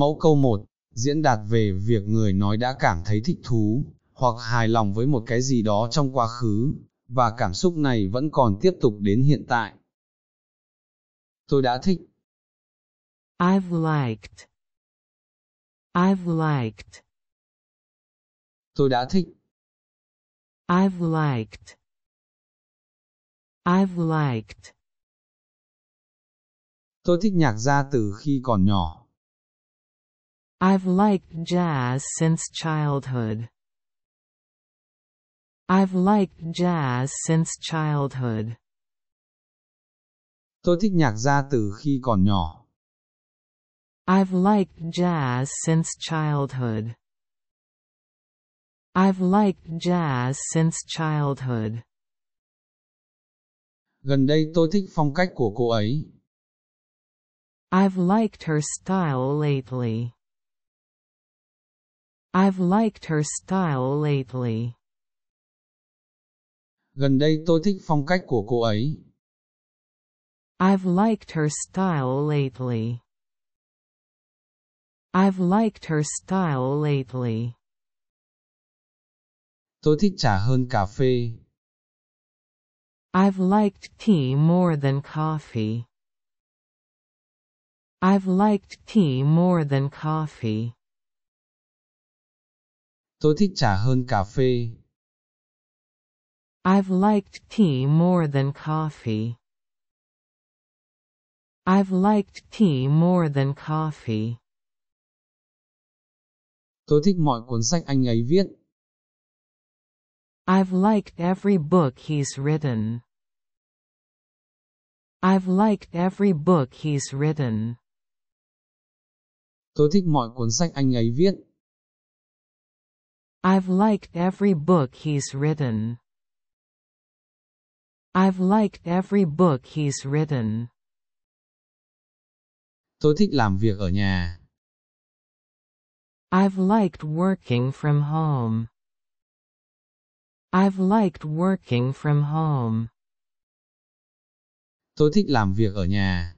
Mẫu câu một diễn đạt về việc người nói đã cảm thấy thích thú, hoặc hài lòng với một cái gì đó trong quá khứ, và cảm xúc này vẫn còn tiếp tục đến hiện tại. Tôi đã thích. I've liked. I've liked. Tôi đã thích. I've liked. I've liked. Tôi thích nhạc ra từ khi còn nhỏ. I've liked jazz since childhood. I've liked jazz since childhood. Tôi thích nhạc ra từ khi còn nhỏ. I've liked jazz since childhood. I've liked jazz since childhood. Gần đây tôi thích phong cách của cô ấy. I've liked her style lately. I've liked her style lately. Gần đây tôi thích phong cách của cô ấy. I've liked her style lately. I've liked her style lately. Tôi thích trà hơn cà phê. I've liked tea more than coffee. I've liked tea more than coffee. Tôi thích trà hơn cà phê. I've liked tea more than coffee. I've liked tea more than coffee. Tôi thích mọi cuốn sách anh ấy viết. I've liked every book he's written. I've liked every book he's written. Tôi thích mọi cuốn sách anh ấy viết. I've liked every book he's written. I've liked every book he's written. Tôi thích làm việc ở nhà. I've liked working from home. I've liked working from home. Tôi thích làm việc ở nhà.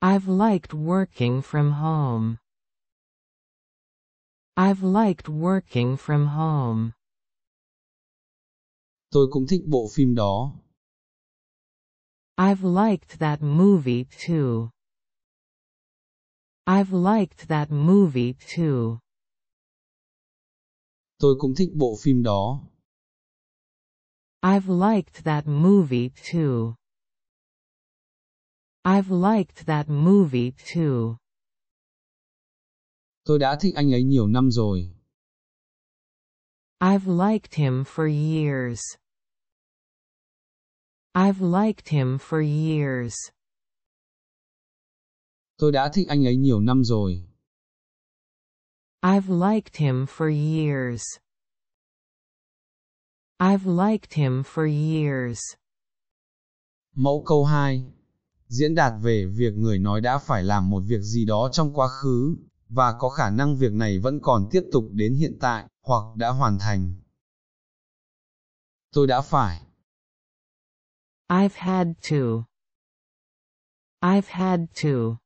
I've liked working from home. I've liked working from home. Tôi cũng thích bộ phim đó. I've liked that movie too. I've liked that movie too. Tôi cũng thích bộ phim đó. I've liked that movie too. I've liked that movie too. Tôi đã thích anh ấy nhiều năm rồi. I've liked him for years. I've liked him for years. Tôi đã thích anh ấy nhiều năm rồi. I've liked him for years. I've liked him for years. Mẫu câu 2 Diễn đạt về việc người nói đã phải làm một việc gì đó trong quá khứ, và có khả năng việc này vẫn còn tiếp tục đến hiện tại, hoặc đã hoàn thành. Tôi đã phải. I've had to. I've had to.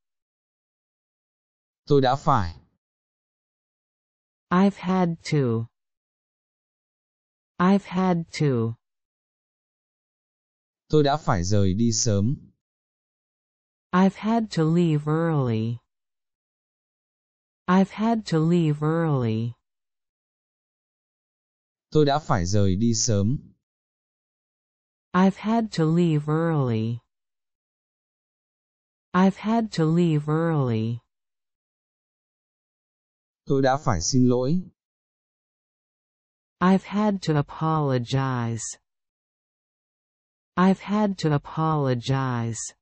Tôi đã phải. I've had to. I've had to. Tôi đã phải rời đi sớm. I've had to leave early. I've had to leave early. Tôi đã phải rời đi sớm. I've had to leave early. I've had to leave early. Tôi đã phải xin lỗi. I've had to apologize. I've had to apologize.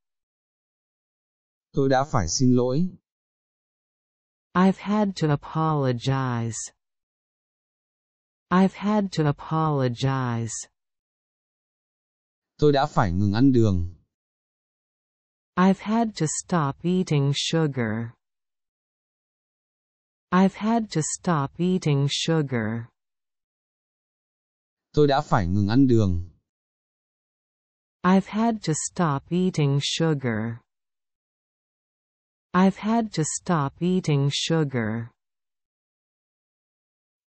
Tôi đã phải xin lỗi. I've had to apologize. I've had to apologize. Tôi đã phải ngừng ăn đường. I've had to stop eating sugar. I've had to stop eating sugar. Tôi đã phải ngừng ăn đường. I've had to stop eating sugar. I've had to stop eating sugar.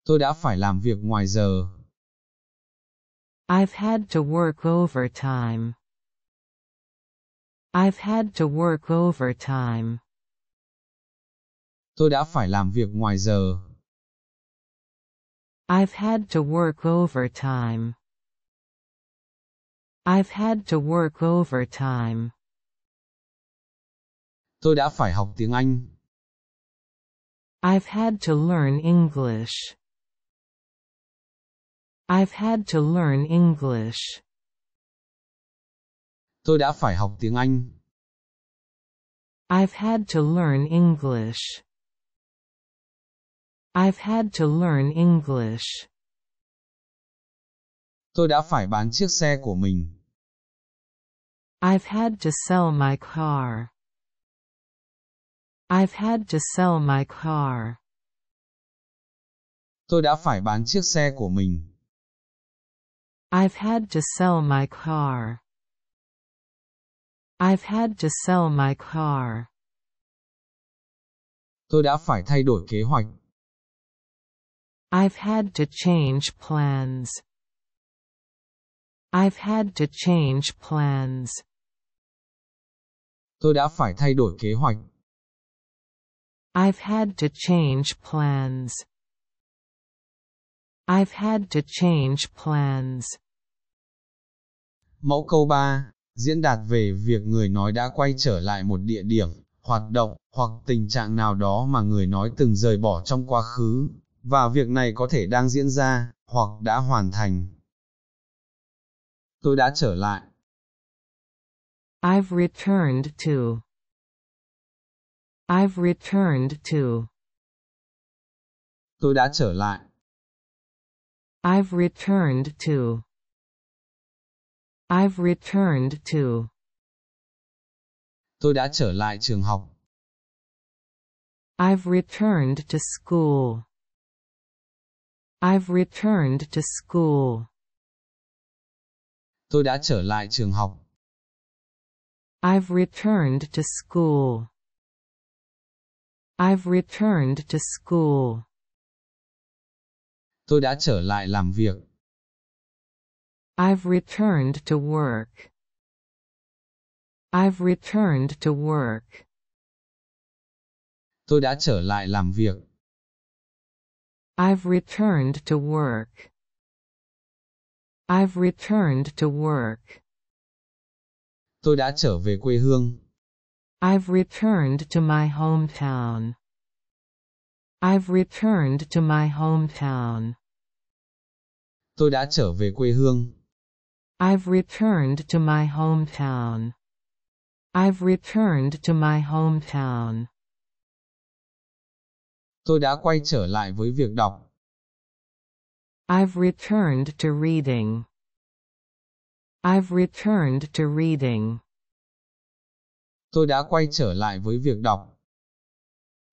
Tôi đã phải làm việc ngoài giờ. I've had to work overtime. I've had to work overtime. Tôi đã phải làm việc ngoài giờ. I've had to work overtime. I've had to work overtime. Tôi đã phải học tiếng Anh. I've had to learn English. I've had to learn English. Tôi đã phải học tiếng Anh. I've had to learn English. I've had to learn English. Tôi đã phải bán chiếc xe của mình. I've had to sell my car. I've had to sell my car. Tôi đã phải bán chiếc xe của mình. I've had to sell my car. I've had to sell my car. Tôi đã phải thay đổi kế hoạch. I've had to change plans. I've had to change plans. Tôi đã phải thay đổi kế hoạch. I've had to change plans. I've had to change plans. Mẫu câu 3, diễn đạt về việc người nói đã quay trở lại một địa điểm, hoạt động hoặc tình trạng nào đó mà người nói từng rời bỏ trong quá khứ, và việc này có thể đang diễn ra hoặc đã hoàn thành. Tôi đã trở lại. I've returned to I've returned to. Tôi đã trở lại. I've returned to. I've returned to. Tôi đã trở lại trường học. I've returned to school. I've returned to school. Tôi đã trở lại trường học. I've returned to school. I've returned to school. Tôi đã trở lại làm việc. I've returned to work. I've returned to work. Tôi đã trở lại làm việc. I've returned to work. I've returned to work. Tôi đã trở về quê hương. I've returned to my hometown. I've returned to my hometown. Tôi đã trở về quê hương. I've returned to my hometown. I've returned to my hometown. Tôi đã quay trở lại với việc đọc. I've returned to reading. I've returned to reading. Tôi đã quay trở lại với việc đọc.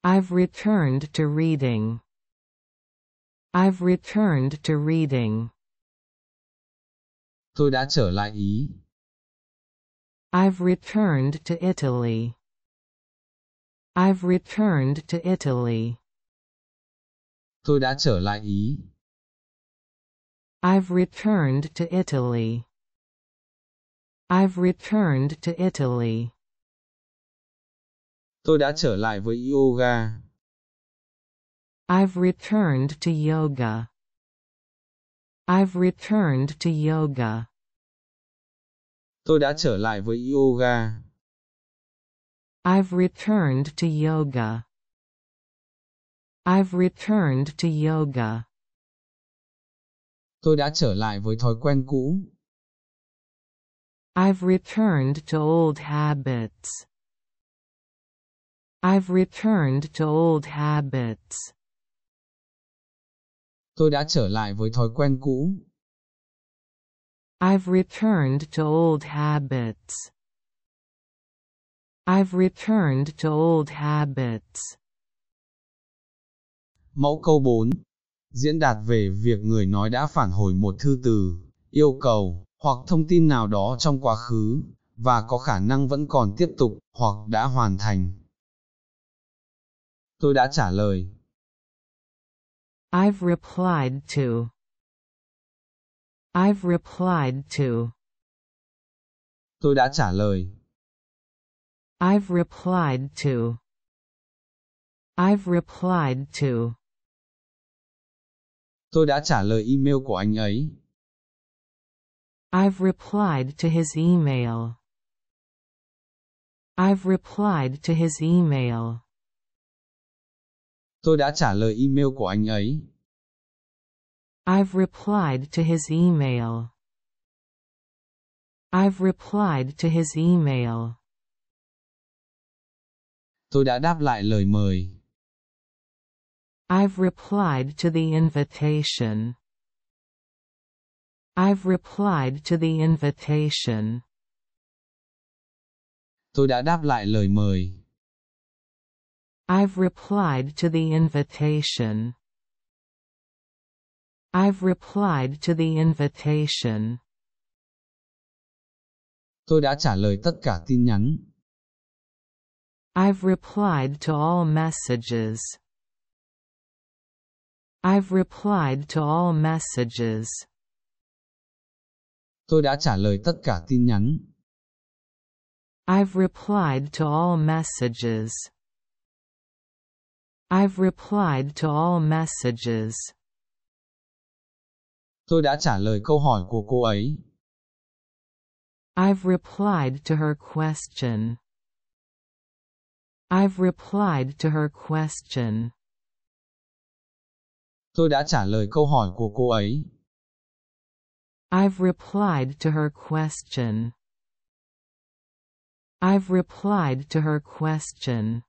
I've returned to reading. I've returned to reading. Tôi đã trở lại Ý. I've returned to Italy. I've returned to Italy. Tôi đã trở lại Ý. I've returned to Italy. I've returned to Italy. Tôi đã trở lại với yoga. I've returned to yoga. I've returned to yoga. Tôi đã trở lại với yoga. I've returned to yoga. I've returned to yoga. Tôi đã trở lại với thói quen cũ. I've returned to old habits. I've returned to old habits. Tôi đã trở lại với thói quen cũ. I've returned to old habits. I've returned to old habits. Mẫu câu 4. Diễn đạt về việc người nói đã phản hồi một thư từ, yêu cầu, hoặc thông tin nào đó trong quá khứ, và có khả năng vẫn còn tiếp tục, hoặc đã hoàn thành. Tôi đã trả lời. I've replied to. I've replied to. Tôi đã trả lời. I've replied to. I've replied to. Tôi đã trả lời email của anh ấy. I've replied to his email. I've replied to his email. tôi đã trả lời email của anh ấy. I've replied to his email. I've replied to his email. Tôi đã đáp lại lời mời. I've replied to the invitation. I've replied to the invitation. Tôi đã đáp lại lời mời. I've replied to the invitation. I've replied to the invitation. Tôi đã trả lời tất cả tin nhắn. I've replied to all messages. I've replied to all messages. Tôi đã trả lời tất cả tin nhắn. I've replied to all messages. I've replied to all messages. Tôi đã trả lời câu hỏi của cô ấy. I've replied to her question. I've replied to her question. Tôi đã trả lời câu hỏi của cô ấy. I've replied to her question. I've replied to her question.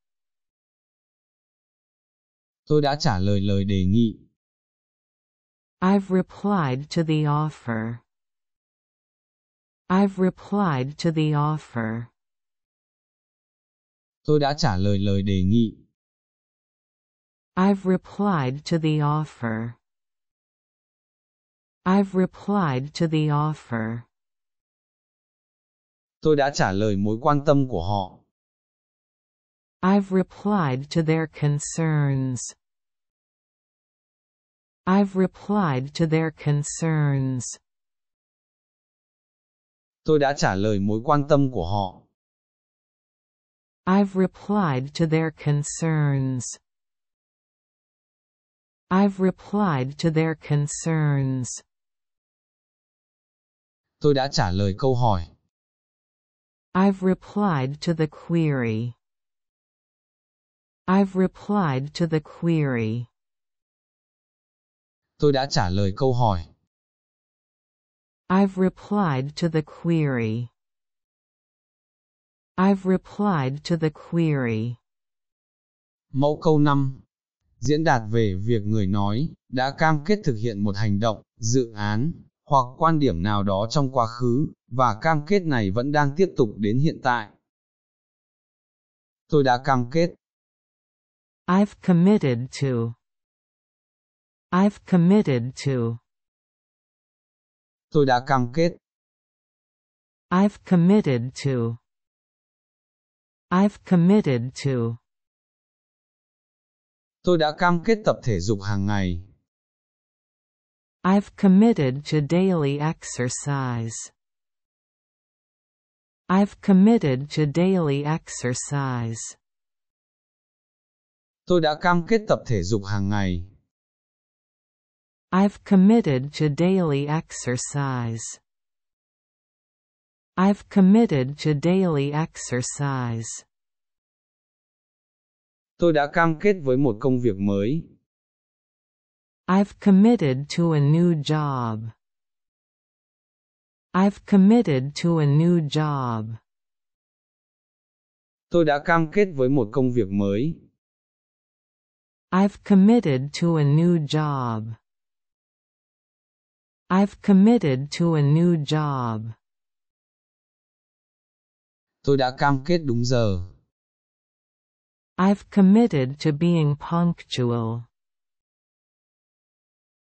Tôi đã trả lời lời đề nghị. I've replied to the offer. I've replied to the offer. Tôi đã trả lời lời đề nghị. I've replied to the offer. I've replied to the offer. Tôi đã trả lời mối quan tâm của họ. I've replied to their concerns. I've replied to their concerns. Tôi đã trả lời mối quan tâm của họ. I've replied to their concerns. I've replied to their concerns. Tôi đã trả lời câu hỏi. I've replied to the query. I've replied to the query. Tôi đã trả lời câu hỏi. I've replied to the query. I've replied to the query. Mẫu câu 5. Diễn đạt về việc người nói đã cam kết thực hiện một hành động, dự án hoặc quan điểm nào đó trong quá khứ và cam kết này vẫn đang tiếp tục đến hiện tại. Tôi đã cam kết I've committed to. I've committed to. Tôi đã cam kết. I've committed to. I've committed to. Tôi đã cam kết tập thể dục hàng ngày. I've committed to daily exercise. I've committed to daily exercise. Tôi đã cam kết tập thể dục hàng ngày. I've committed to daily exercise. I've committed to daily exercise. Tôi đã cam kết với một công việc mới. I've committed to a new job. I've committed to a new job. Tôi đã cam kết với một công việc mới. I've committed to a new job. I've committed to a new job. Tôi đã cam kết đúng giờ. I've committed to being punctual.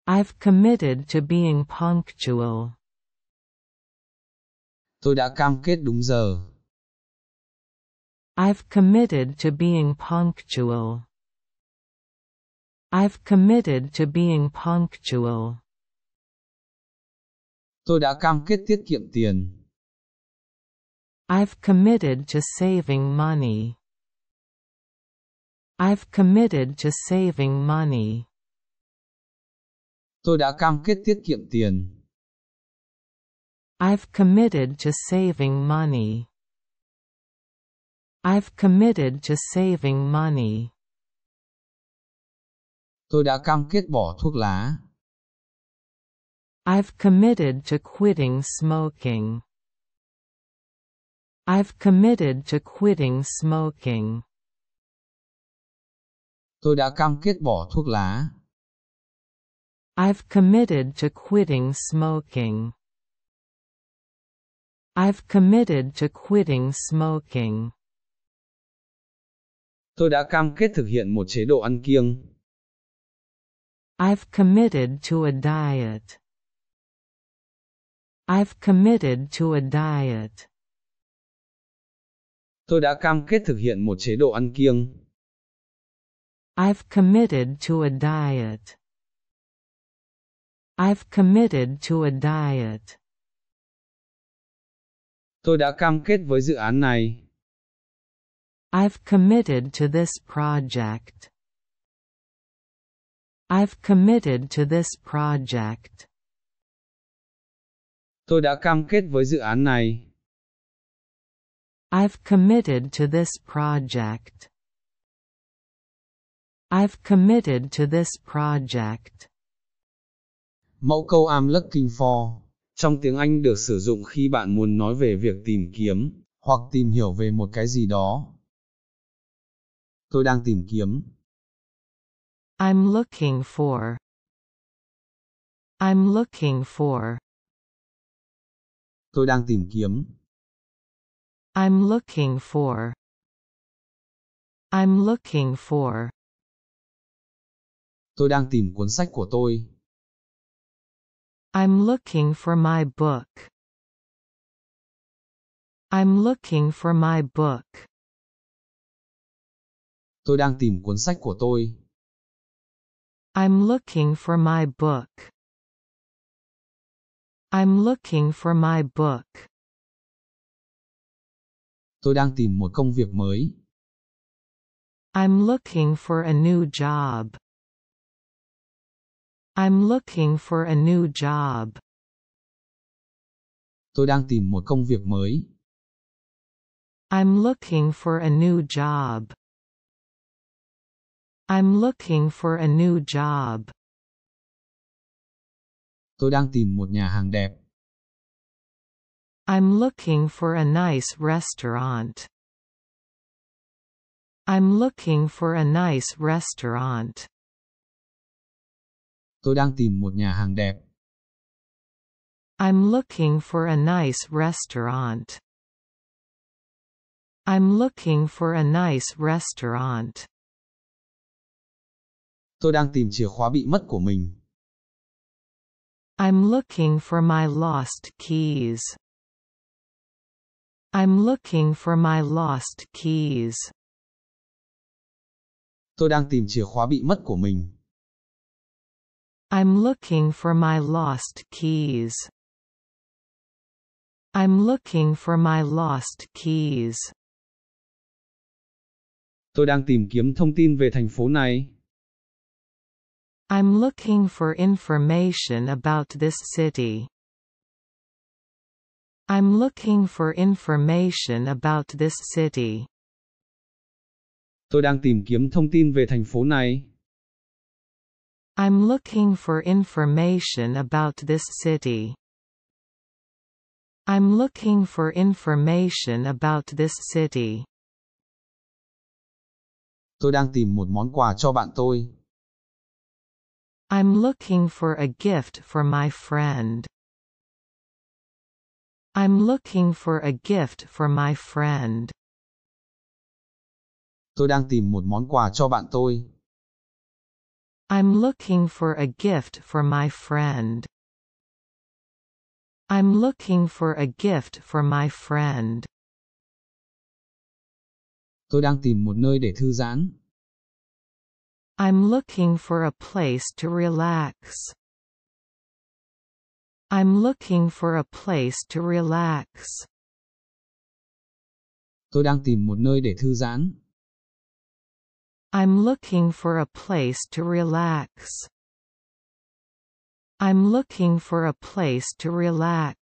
I've committed to being punctual. Tôi đã cam kết đúng giờ. I've committed to being punctual. I've committed to being punctual. Tôi đã cam kết tiết kiệm tiền. I've committed to saving money. I've committed to saving money. Tôi đã cam kết tiết kiệm tiền. I've committed to saving money. I've committed to saving money. Tôi đã cam kết bỏ thuốc lá. I've committed to quitting smoking. I've committed to quitting smoking. Tôi đã cam kết bỏ thuốc lá. I've committed to quitting smoking. I've committed to quitting smoking. Tôi đã cam kết thực hiện một chế độ ăn kiêng. I've committed to a diet. I've committed to a diet. Tôi đã cam kết thực hiện một chế độ ăn kiêng. I've committed to a diet. I've committed to a diet. Tôi đã cam kết với dự án này. I've committed to this project. I've committed to this project. Tôi đã cam kết với dự án này. I've committed to this project. I've committed to this project. Mẫu câu I'm looking for trong tiếng Anh được sử dụng khi bạn muốn nói về việc tìm kiếm hoặc tìm hiểu về một cái gì đó. Tôi đang tìm kiếm I'm looking for. I'm looking for. Tôi đang tìm kiếm. I'm looking for. I'm looking for. Tôi đang tìm cuốn sách của tôi. I'm looking for my book. I'm looking for my book. Tôi đang tìm cuốn sách của tôi. I'm looking for my book. I'm looking for my book. Tôi đang tìm một công việc mới. I'm looking for a new job. I'm looking for a new job. Tôi đang tìm một công việc mới. I'm looking for a new job. I'm looking for a new job. Tôi đang tìm một nhà hàng đẹp. I'm looking for a nice restaurant. I'm looking for a nice restaurant. Tôi đang tìm một nhà hàng đẹp. I'm looking for a nice restaurant. I'm looking for a nice restaurant. tôi đang tìm chìa khóa bị mất của mình. I'm looking for my lost keys. I'm looking for my lost keys. Tôi đang tìm chìa khóa bị mất của mình. I'm looking for my lost keys. I'm looking for my lost keys. Tôi đang tìm kiếm thông tin về thành phố này. I'm looking for information about this city. I'm looking for information about this city. Tôi đang tìm kiếm thông tin về thành phố này. I'm looking for information about this city. I'm looking for information about this city. Tôi đang tìm một món quà cho bạn tôi. I'm looking for a gift for my friend. I'm looking for a gift for my friend. Tôi đang tìm một món quà cho bạn tôi. I'm looking for a gift for my friend. I'm looking for a gift for my friend. Tôi đang tìm một nơi để thư giãn. I'm looking for a place to relax. I'm looking for a place to relax. Tôi đang tìm một nơi để thư giãn. I'm looking for a place to relax. I'm looking for a place to relax.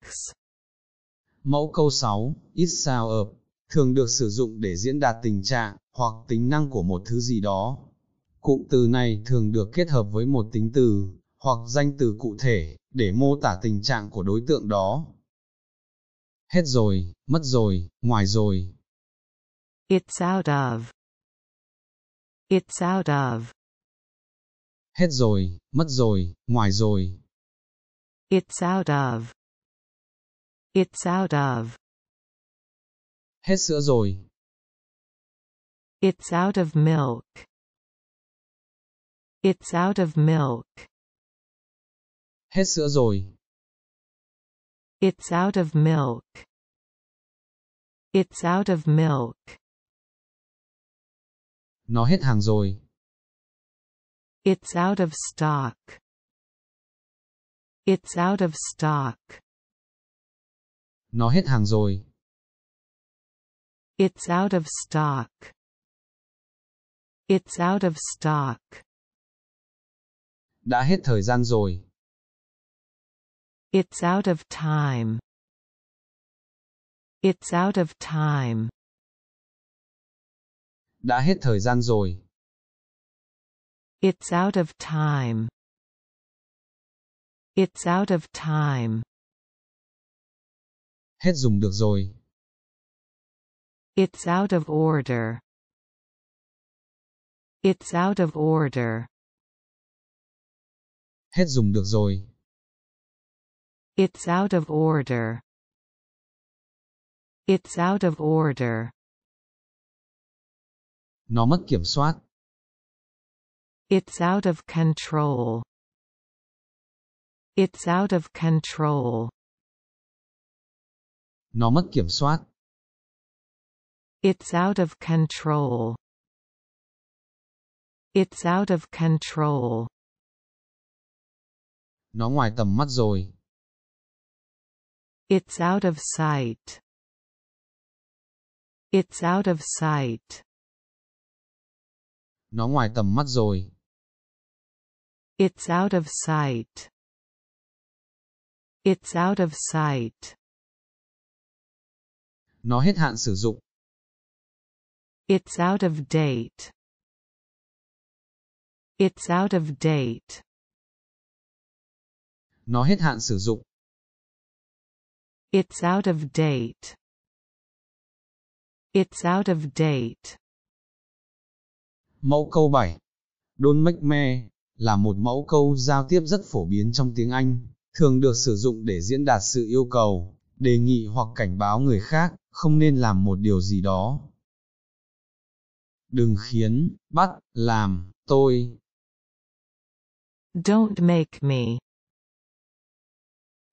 Mẫu câu 6, ít sao up, thường được sử dụng để diễn đạt tình trạng hoặc tính năng của một thứ gì đó. Cụm từ này thường được kết hợp với một tính từ, hoặc danh từ cụ thể, để mô tả tình trạng của đối tượng đó. Hết rồi, mất rồi, ngoài rồi. It's out of. It's out of. Hết rồi, mất rồi, ngoài rồi. It's out of. It's out of. Hết sữa rồi. It's out of milk. It's out of milk. Hết sữa rồi. It's out of milk. It's out of milk. Nó hết hàng rồi. It's out of stock. It's out of stock. Nó hết hàng rồi. It's out of stock. It's out of stock. Đã hết thời gian rồi. It's out of time. It's out of time. Đã hết thời gian rồi. It's out of time. It's out of time. Hết dùng được rồi. It's out of order. It's out of order. Hết dùng được rồi. It's out of order. It's out of order. Nó mất kiểm soát. It's out of control. It's out of control. Nó mất kiểm soát. It's out of control. It's out of control. nó ngoài tầm mắt rồi. It's out of sight. It's out of sight. Nó ngoài tầm mắt rồi. It's out of sight. It's out of sight. Nó hết hạn sử dụng. It's out of date. It's out of date. Nó hết hạn sử dụng. It's out of date. It's out of date. Mẫu câu 7. Don't make me là một mẫu câu giao tiếp rất phổ biến trong tiếng Anh, thường được sử dụng để diễn đạt sự yêu cầu, đề nghị hoặc cảnh báo người khác không nên làm một điều gì đó. Đừng khiến, bắt, làm, tôi. Don't make me.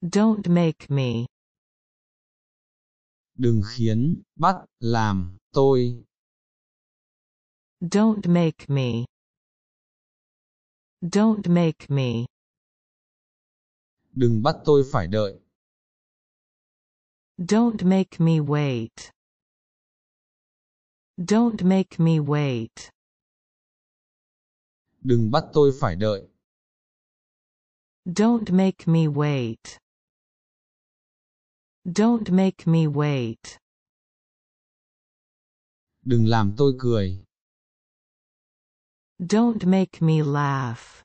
Don't make me. Đừng khiến, bắt, làm, tôi. Don't make me. Don't make me. Đừng bắt tôi phải đợi. Don't make me wait. Don't make me wait. Đừng bắt tôi phải đợi. Don't make me wait. Don't make me wait. Đừng làm tôi cười. Don't make me laugh.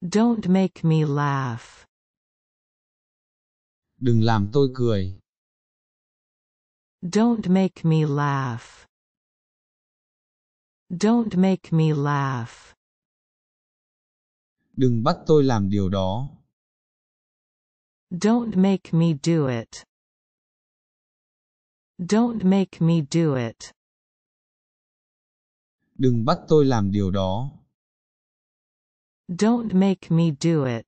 Don't make me laugh. Đừng làm tôi cười. Don't make me laugh. Don't make me laugh. Đừng bắt tôi làm điều đó. Don't make me do it. Don't make me do it. Đừng bắt tôi làm điều đó. Don't make me do it.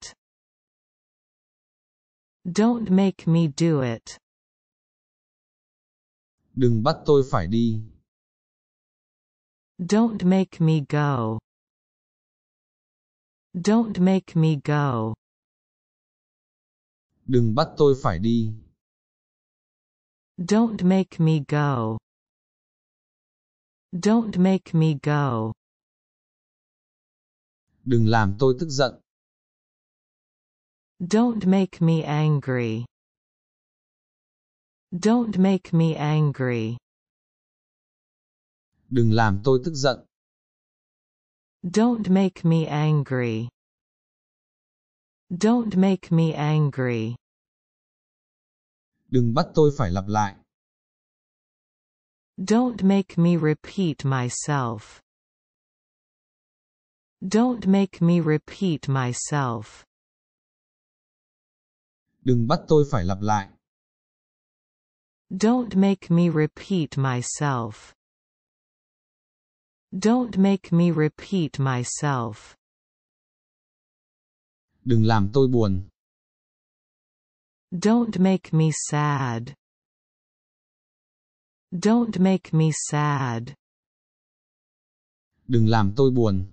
Don't make me do it. Đừng bắt tôi phải đi. Don't make me go. Don't make me go. Đừng bắt tôi phải đi. Don't make me go. Don't make me go. Đừng làm tôi tức giận. Don't make me angry. Don't make me angry. Đừng làm tôi tức giận. Don't make me angry. Don't make me angry. Đừng bắt tôi phải lặp lại. Don't make me repeat myself. Don't make me repeat myself. Đừng bắt tôi phải lặp lại. Don't make me repeat myself. Don't make me repeat myself. đừng làm tôi buồn. Don't make me sad. Don't make me sad. Đừng làm tôi buồn.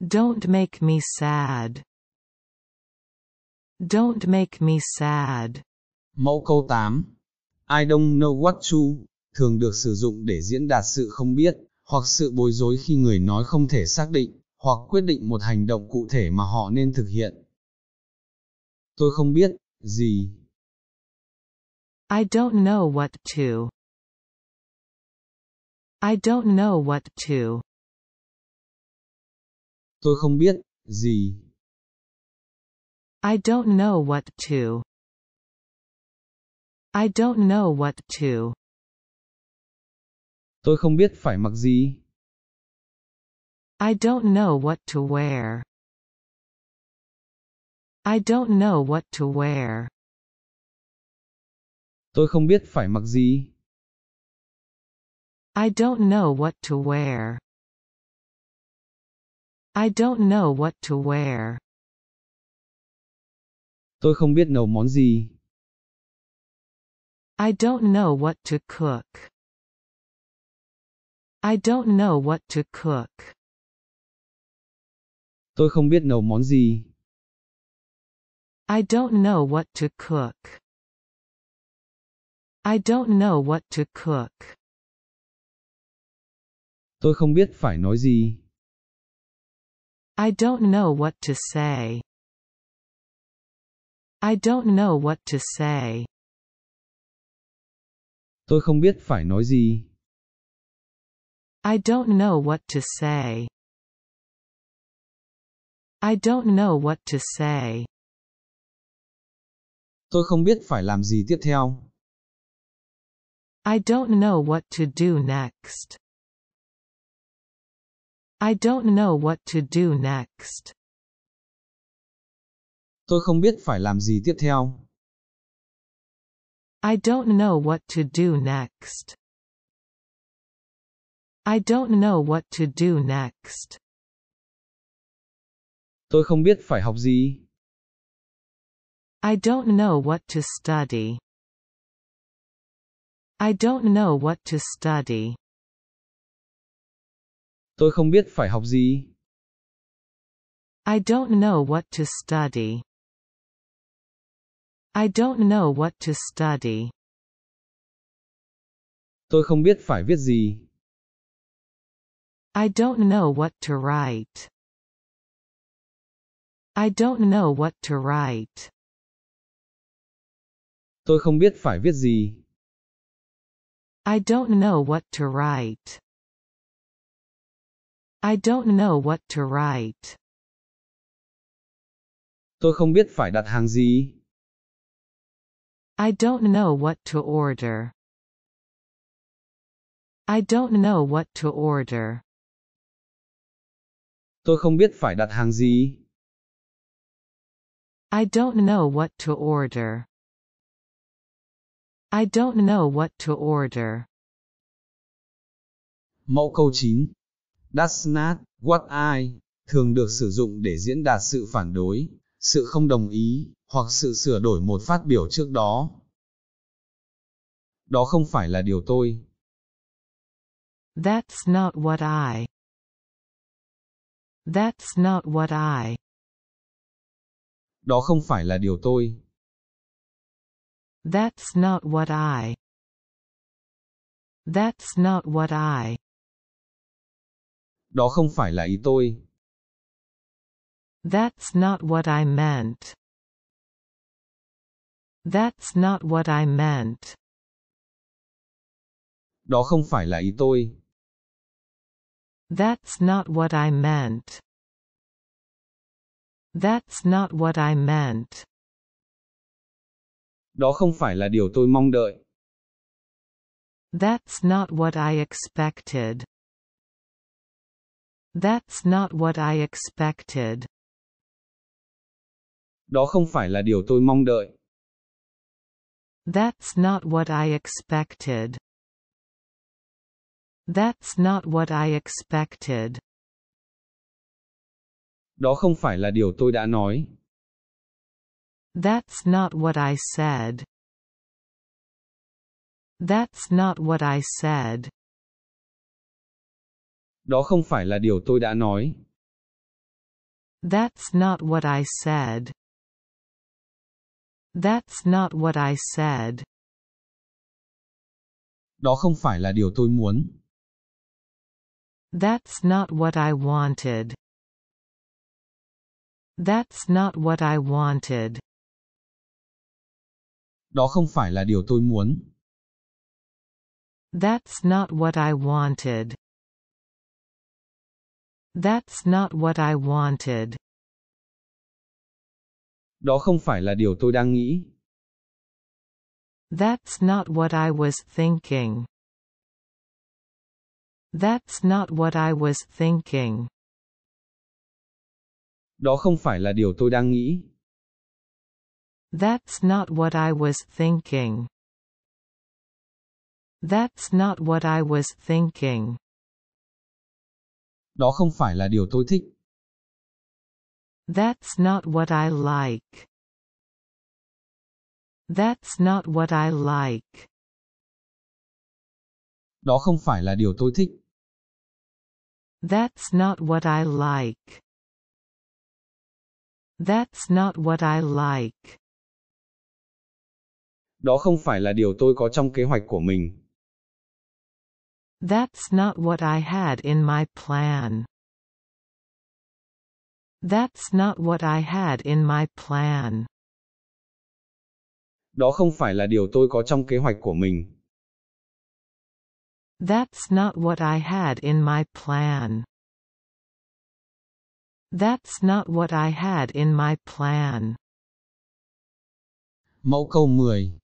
Don't make me sad. Don't make me sad. Mẫu câu 8. I don't know what to thường được sử dụng để diễn đạt sự không biết hoặc sự bối rối khi người nói không thể xác định hoặc quyết định một hành động cụ thể mà họ nên thực hiện. Tôi không biết, gì. I don't know what to. I don't know what to. Tôi không biết, gì. I don't know what to. I don't know what to. Tôi không biết phải mặc gì. I don't know what to wear. I don't know what to wear. Tôi không biết phải mặc gì. I don't know what to wear. I don't know what to wear. Tôi không biết nấu món gì. I don't know what to cook. I don't know what to cook. Tôi không biết nấu món gì. I don't know what to cook. I don't know what to cook. Tôi không biết phải nói gì. I don't know what to say. I don't know what to say. Tôi không biết phải nói gì. I don't know what to say. I don't know what to say. Tôi không biết phải làm gì tiếp theo. I don't know what to do next. I don't know what to do next. Tôi không biết phải làm gì tiếp theo. I don't know what to do next. I don't know what to do next. Tôi không biết phải học gì. I don't know what to study. I don't know what to study. Tôi không biết phải học gì. I don't know what to study. I don't know what to study. Tôi không biết phải viết gì. I don't know what to write. I don't know what to write. Tôi không biết phải viết gì. I don't know what to write. I don't know what to write. Tôi không biết phải đặt hàng gì. I don't know what to order. I don't know what to order. Tôi không biết phải đặt hàng gì. I don't know what to order. I don't know what to order. Mẫu câu 9. That's not what I thường được sử dụng để diễn đạt sự phản đối, sự không đồng ý, hoặc sự sửa đổi một phát biểu trước đó. Đó không phải là điều tôi. That's not what I. That's not what I. Đó không phải là điều tôi. That's not what I. That's not what I. Đó không phải là ý tôi. That's not what I meant. That's not what I meant. Đó không phải là ý tôi. That's not what I meant. That's not what I meant. Đó không phải là điều tôi mong đợi. That's not what I expected. That's not what I expected. Đó không phải là điều tôi mong đợi. That's not what I expected. That's not what I expected. đó không phải là điều tôi đã nói. That's not what I said. That's not what I said. Đó không phải là điều tôi đã nói. That's not what I said. That's not what I said. Đó không phải là điều tôi muốn. That's not what I wanted. That's not what I wanted. Đó không phải là điều tôi muốn. That's not what I wanted. That's not what I wanted. Đó không phải là điều tôi đang nghĩ. That's not what I was thinking. That's not what I was thinking. đó không phải là điều tôi đang nghĩ. That's not what I was thinking. That's not what I was thinking. Đó không phải là điều tôi thích. That's not what I like. That's not what I like. Đó không phải là điều tôi thích. That's not what I like. That's not what I like. Đó không phải là điều tôi có trong kế hoạch của mình. That's not what I had in my plan. That's not what I had in my plan. Đó không phải là điều tôi có trong kế hoạch của mình. That's not what I had in my plan. That's not what I had in my plan. Mẫu câu 10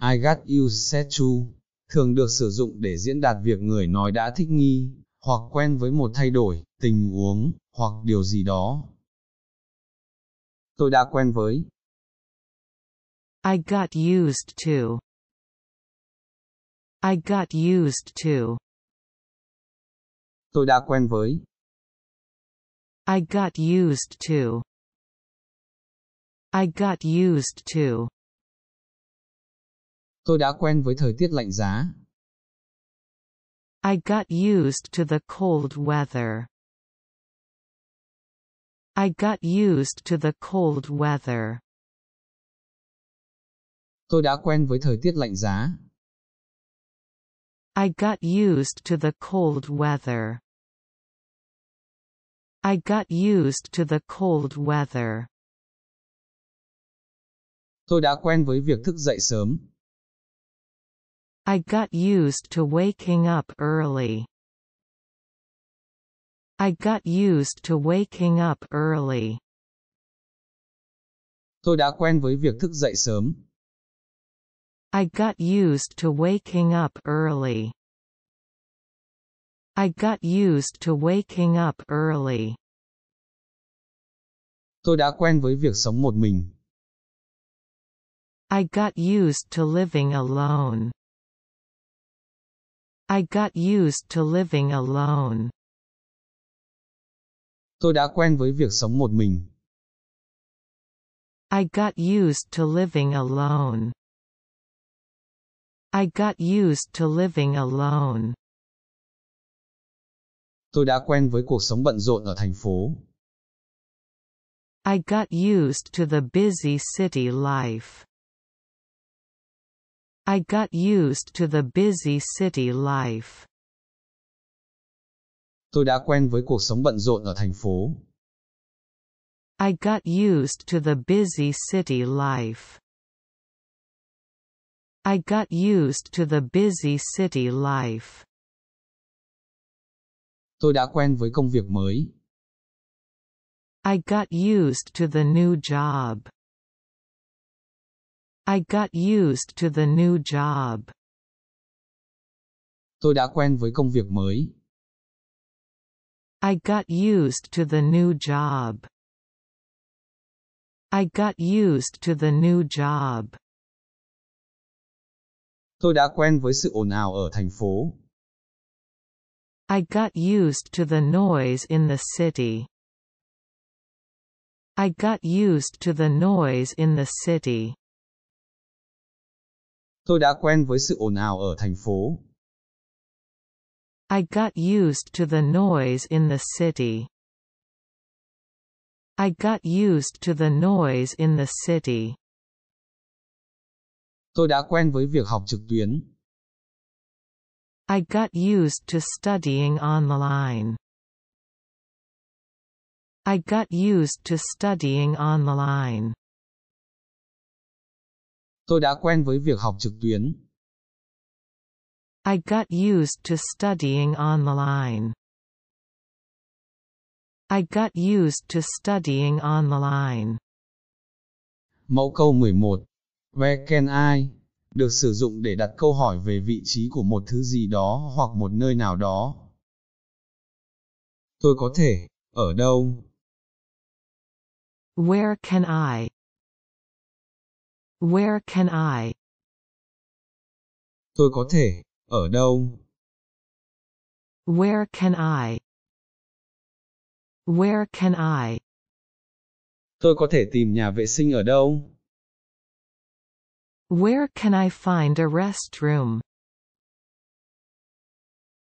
I got you set you thường được sử dụng để diễn đạt việc người nói đã thích nghi hoặc quen với một thay đổi, tình huống hoặc điều gì đó. Tôi đã quen với. I got used to. I got used to. Tôi đã quen với. I got used to. I got used to. Tôi đã quen với thời tiết lạnh giá. I got used to the cold weather. I got used to the cold weather. Tôi đã quen với thời tiết lạnh giá. I got used to the cold weather. I got used to the cold weather. Tôi đã quen với việc thức dậy sớm. I got used to waking up early. I got used to waking up early. Tôi đã quen với việc thức dậy sớm. I got used to waking up early. I got used to waking up early. Tôi đã quen với việc sống một mình. I got used to living alone. I got used to living alone. Tôi đã quen với việc sống một mình. I got used to living alone. I got used to living alone tôi đã quen với cuộc sống bận rộn ở thành phố. I got used to the busy city life. I got used to the busy city life. Tôi đã quen với cuộc sống bận rộn ở thành phố. I got used to the busy city life. I got used to the busy city life. Tôi đã quen với công việc mới. I got used to the new job. I got used to the new job. Tôi đã quen với công việc mới. I got used to the new job. I got used to the new job. Tôi đã quen với sự ồn ào ở thành phố. I got used to the noise in the city. I got used to the noise in the city. Tôi đã quen với sự ồn ào ở thành phố. I got used to the noise in the city. I got used to the noise in the city. Tôi đã quen với việc học trực tuyến. I got used to studying online. I got used to studying online. Tôi đã quen với việc học trực tuyến. I got used to studying online. I got used to studying online. Mẫu câu 11. Where can I? được sử dụng để đặt câu hỏi về vị trí của một thứ gì đó hoặc một nơi nào đó. Tôi có thể, ở đâu? Where can I? Where can I? Tôi có thể, ở đâu? Where can I? Where can I? Tôi có thể tìm nhà vệ sinh ở đâu? Where can I find a restroom?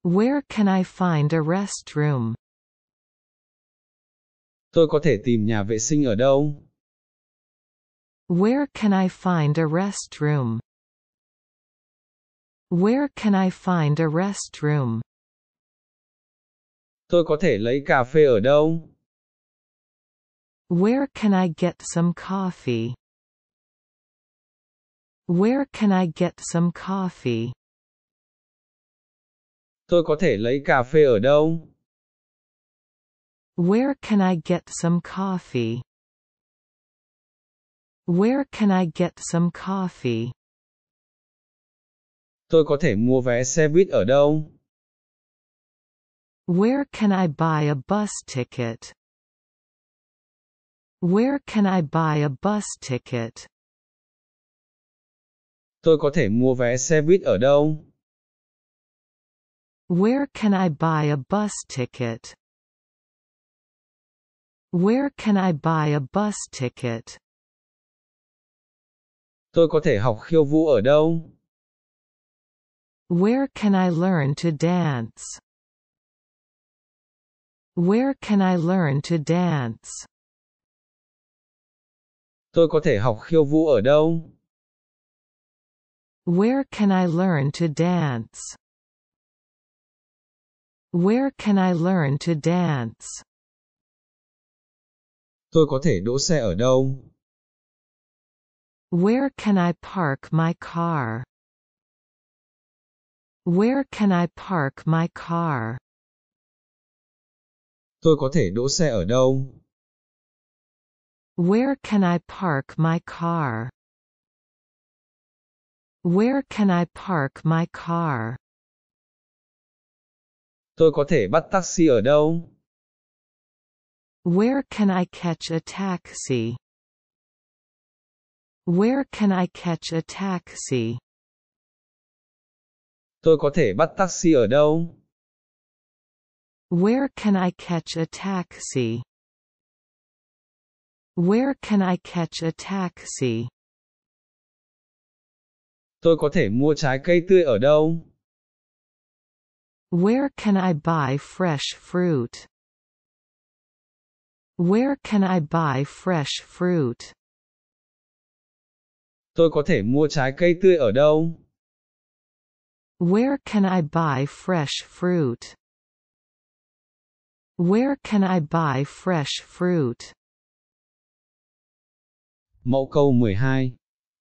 Where can I find a restroom? Tôi có thể tìm nhà vệ sinh ở đâu? Where can I find a restroom? Where can I find a restroom? Tôi có thể lấy cà phê ở đâu? Where can I get some coffee? Where can I get some coffee? Tôi có thể lấy cà phê ở đâu? Where can I get some coffee? Where can I get some coffee? Tôi có thể mua vé xe buýt ở đâu? Where can I buy a bus ticket? Where can I buy a bus ticket? tôi có thể mua vé xe buýt ở đâu? Where can I buy a bus ticket? Where can I buy a bus ticket? Tôi có thể học khiêu vũ ở đâu? Where can I learn to dance? Where can I learn to dance? Tôi có thể học khiêu vũ ở đâu? Where can I learn to dance? Where can I learn to dance? Tôi có thể đỗ xe ở đâu? Where can I park my car? Where can I park my car? Tôi có thể đỗ xe ở đâu? Where can I park my car? Where can I park my car? Tôi có thể bắt taxi ở đâu? Where can I catch a taxi? Where can I catch a taxi? Tôi có thể bắt taxi ở đâu? Where can I catch a taxi? Where can I catch a taxi? Tôi có thể mua trái cây tươi ở đâu? Where can I buy fresh fruit? Where can I buy fresh fruit? Tôi có thể mua trái cây tươi ở đâu? Where can I buy fresh fruit? Where can I buy fresh fruit? Mẫu câu 12.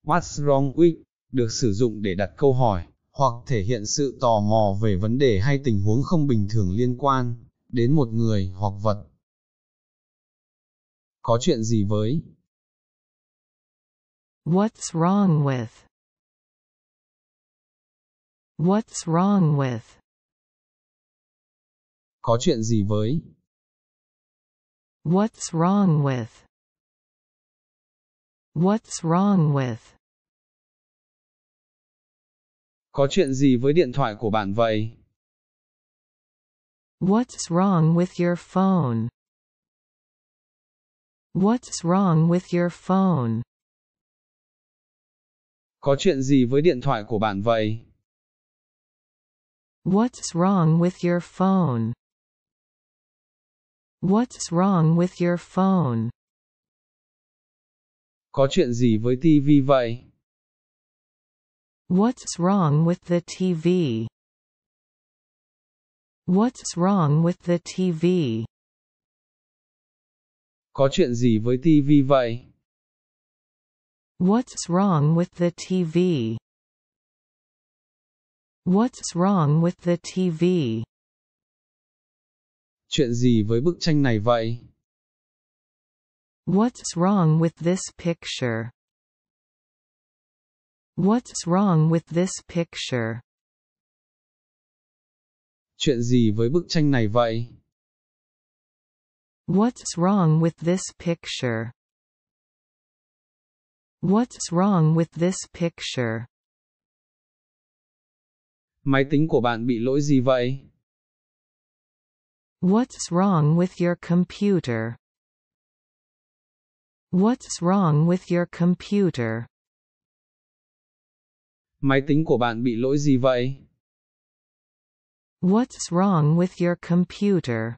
What's wrong with được sử dụng để đặt câu hỏi, hoặc thể hiện sự tò mò về vấn đề hay tình huống không bình thường liên quan đến một người hoặc vật. Có chuyện gì với? What's wrong with? What's wrong with? Có chuyện gì với? What's wrong with? What's wrong with? có chuyện gì với điện thoại của bạn vậy? What's wrong with your phone? What's wrong with your phone? Có chuyện gì với điện thoại của bạn vậy? What's wrong with your phone? What's wrong with your phone? Có chuyện gì với TV vậy? What's wrong with the TV? What's wrong with the TV? Có chuyện gì với TV vậy? What's wrong with the TV? What's wrong with the TV? Chuyện gì với bức tranh này vậy? What's wrong with this picture? What's wrong with this picture? Chuyện gì với bức tranh này vậy? What's wrong with this picture? What's wrong with this picture? Máy tính của bạn bị lỗi gì vậy? What's wrong with your computer? What's wrong with your computer? Máy tính của bạn bị lỗi gì vậy? What's wrong with your computer?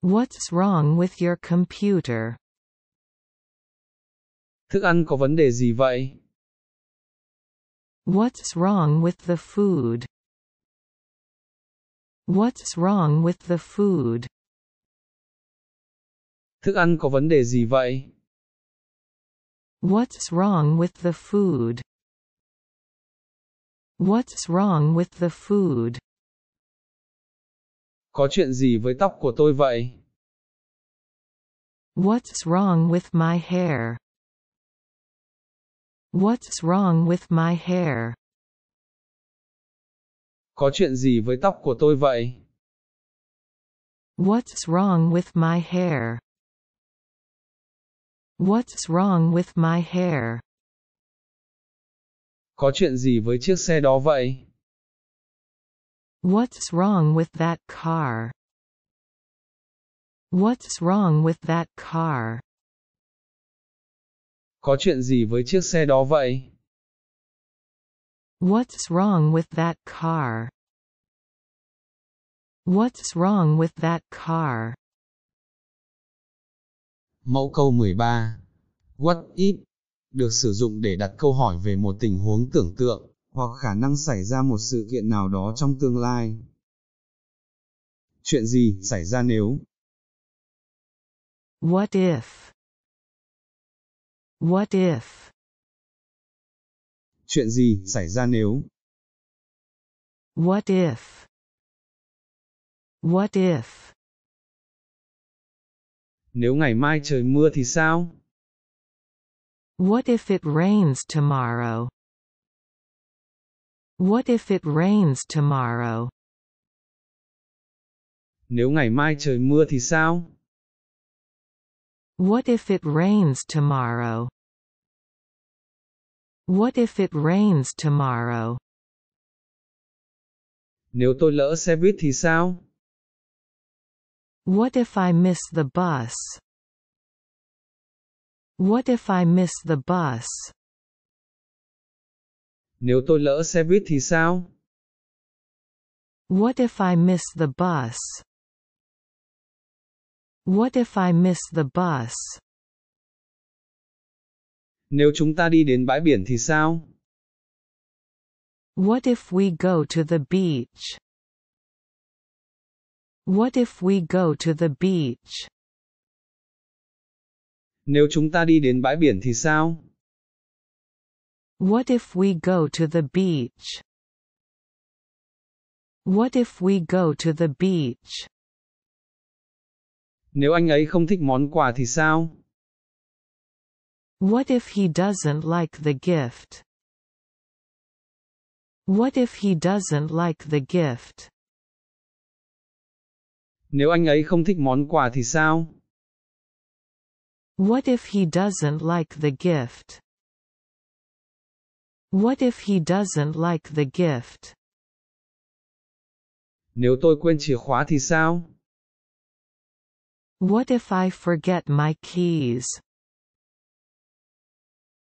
What's wrong with your computer? Thức ăn có vấn đề gì vậy? What's wrong with the food? What's wrong with the food? Thức ăn có vấn đề gì vậy? What's wrong with the food? What's wrong with the food? Có chuyện gì với tóc của tôi vậy? What's wrong with my hair? What's wrong with my hair? Có chuyện gì với tóc của tôi vậy? What's wrong with my hair? What's wrong with my hair? Có chuyện gì với chiếc xe đó vậy? What's wrong with that car? What's wrong with that car? Có chuyện gì với chiếc xe đó vậy? What's wrong with that car? What's wrong with that car? Mẫu câu 13. What if? Được sử dụng để đặt câu hỏi về một tình huống tưởng tượng, hoặc khả năng xảy ra một sự kiện nào đó trong tương lai. Chuyện gì xảy ra nếu? What if? What if? Chuyện gì xảy ra nếu? What if? What if? Nếu ngày mai trời mưa thì sao? What if it rains tomorrow? What if it rains tomorrow? Nếu ngày mai trời mưa thì sao? What if it rains tomorrow? What if it rains tomorrow? Nếu tôi lỡ xe buýt thì sao? What if I miss the bus? What if I miss the bus? Nếu tôi lỡ xe buýt thì sao? What if I miss the bus? What if I miss the bus? Nếu chúng ta đi đến bãi biển thì sao? What if we go to the beach? What if we go to the beach? Nếu chúng ta đi đến bãi biển thì sao? What if we go to the beach? What if we go to the beach? Nếu anh ấy không thích món quà thì sao? What if he doesn't like the gift? What if he doesn't like the gift? Nếu anh ấy không thích món quà thì sao? What if he doesn't like the gift? What if he doesn't like the gift? Nếu tôi quên chìa khóa thì sao? What if I forget my keys?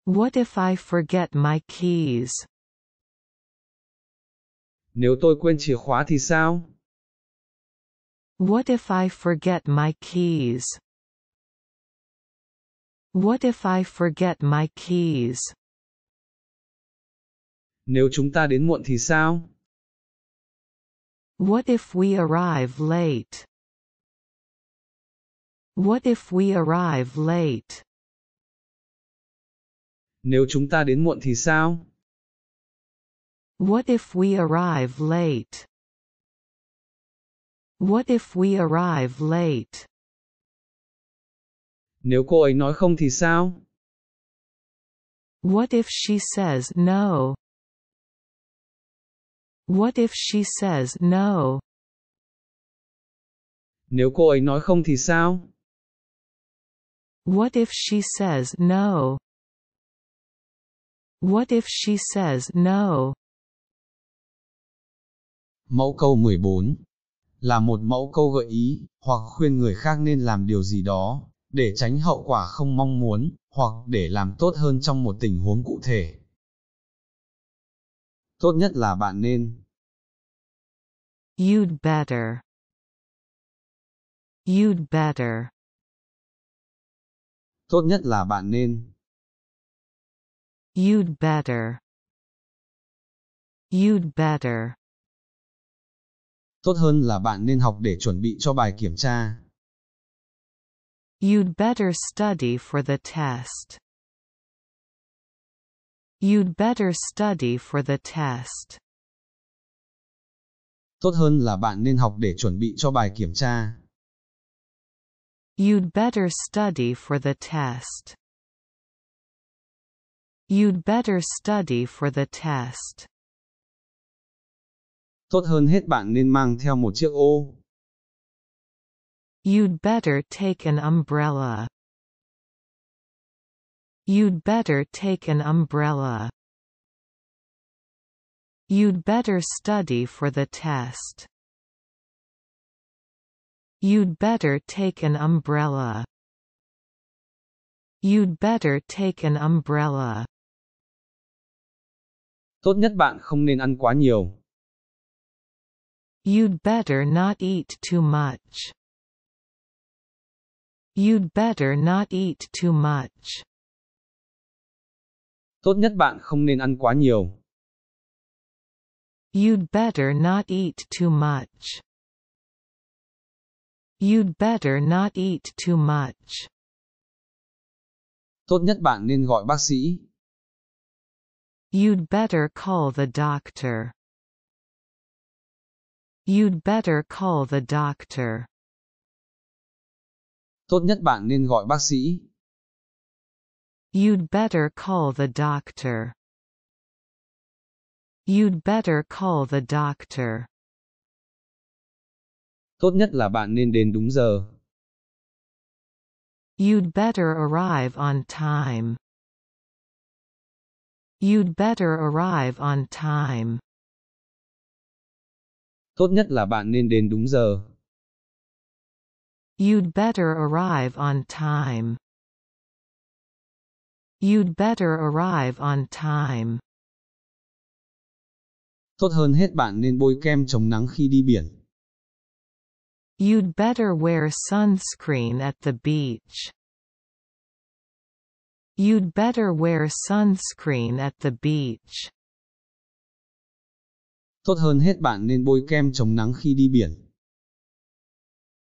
What if I forget my keys? Nếu tôi quên chìa khóa thì sao? What if I forget my keys? What if I forget my keys? Nếu chúng ta đến muộn thì sao? What if we arrive late? What if we arrive late? Nếu chúng ta đến muộn thì sao? What if we arrive late? What if we arrive late? Nếu cô ấy nói không thì sao? What if she says no? What if she says no? Nếu cô ấy nói không thì sao? What if she says no? What if she says no? Mẫu câu 14 là một mẫu câu gợi ý, hoặc khuyên người khác nên làm điều gì đó, để tránh hậu quả không mong muốn, hoặc để làm tốt hơn trong một tình huống cụ thể. Tốt nhất là bạn nên. You'd better. You'd better. Tốt nhất là bạn nên. You'd better. You'd better tốt hơn là bạn nên học để chuẩn bị cho bài kiểm tra. You'd better study for the test. You'd better study for the test. Tốt hơn là bạn nên học để chuẩn bị cho bài kiểm tra. You'd better study for the test. You'd better study for the test tốt hơn hết bạn nên mang theo một chiếc ô. You'd better take an umbrella. You'd better take an umbrella. You'd better study for the test. You'd better take an umbrella. You'd better take an umbrella. Tốt nhất bạn không nên ăn quá nhiều. You'd better not eat too much. You'd better not eat too much. Tốt nhất bạn không nên ăn quá nhiều. You'd better not eat too much. You'd better not eat too much. Tốt nhất bạn nên gọi bác sĩ. You'd better call the doctor. You'd better call the doctor. Tốt nhất bạn nên gọi bác sĩ. You'd better call the doctor. You'd better call the doctor. Tốt nhất là bạn nên đến đúng giờ. You'd better arrive on time. You'd better arrive on time. tốt nhất là bạn nên đến đúng giờ. You'd better arrive on time. You'd better arrive on time. Tốt hơn hết bạn nên bôi kem chống nắng khi đi biển. You'd better wear sunscreen at the beach. You'd better wear sunscreen at the beach tốt hơn hết bạn nên bôi kem chống nắng khi đi biển.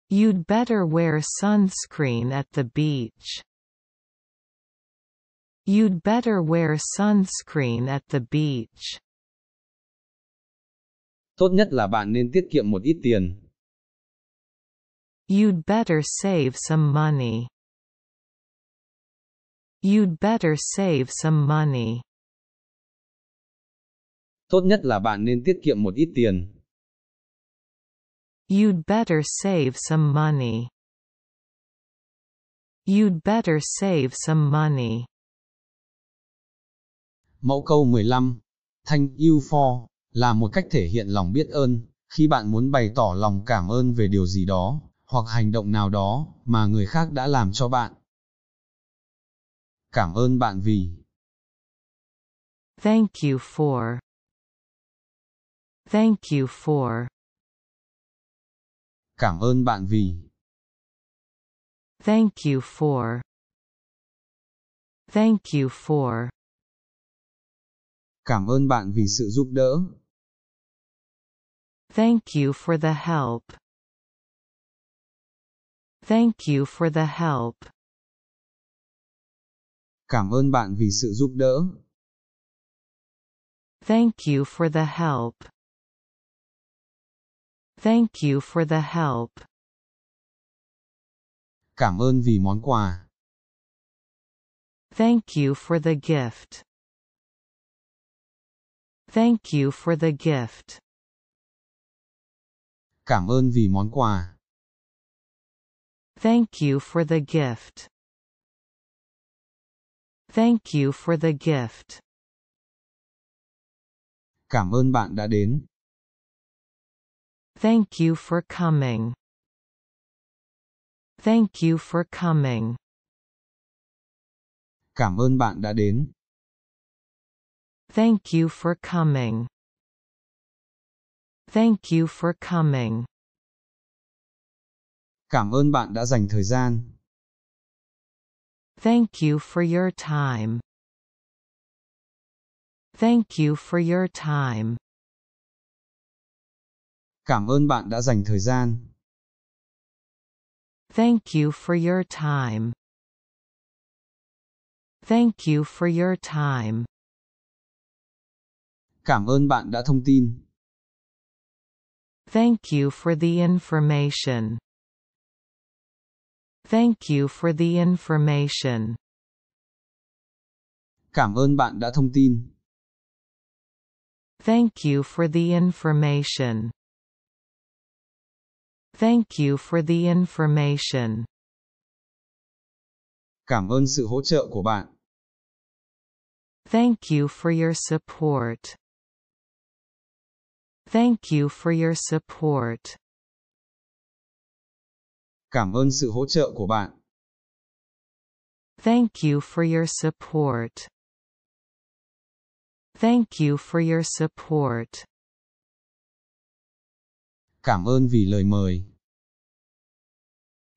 You'd better wear sunscreen at the beach. You'd better wear sunscreen at the beach. Tốt nhất là bạn nên tiết kiệm một ít tiền. You'd better save some money. You'd better save some money tốt nhất là bạn nên tiết kiệm một ít tiền. You'd better save some money. You'd better save some money. Mẫu câu 15. Thank you for là một cách thể hiện lòng biết ơn khi bạn muốn bày tỏ lòng cảm ơn về điều gì đó hoặc hành động nào đó mà người khác đã làm cho bạn. Cảm ơn bạn vì Thank you for Thank you for. Cảm ơn bạn vì. Thank you for. Thank you for. Cảm ơn bạn vì sự giúp đỡ. Thank you for the help. Thank you for the help. Cảm ơn bạn vì sự giúp đỡ. Thank you for the help. Thank you for the help. Cảm ơn vì món quà. Thank you for the gift. Thank you for the gift. Cảm ơn vì món quà. Thank you for the gift. Thank you for the gift. Cảm ơn bạn đã đến. Thank you for coming. Thank you for coming. Cảm ơn bạn đã đến. Thank you for coming. Thank you for coming. Cảm ơn bạn đã dành thời gian. Thank you for your time. Thank you for your time. Cảm ơn bạn đã dành thời gian. Thank you for your time. Thank you for your time. Cảm ơn bạn đã thông tin. Thank you for the information. Thank you for the information. Cảm ơn bạn đã thông tin. Thank you for the information. Thank you for the information. Cảm ơn sự hỗ trợ của bạn. Thank you for your support. Thank you for your support. Cảm ơn sự hỗ trợ của bạn. Thank you for your support. Thank you for your support. Cảm ơn vì lời mời.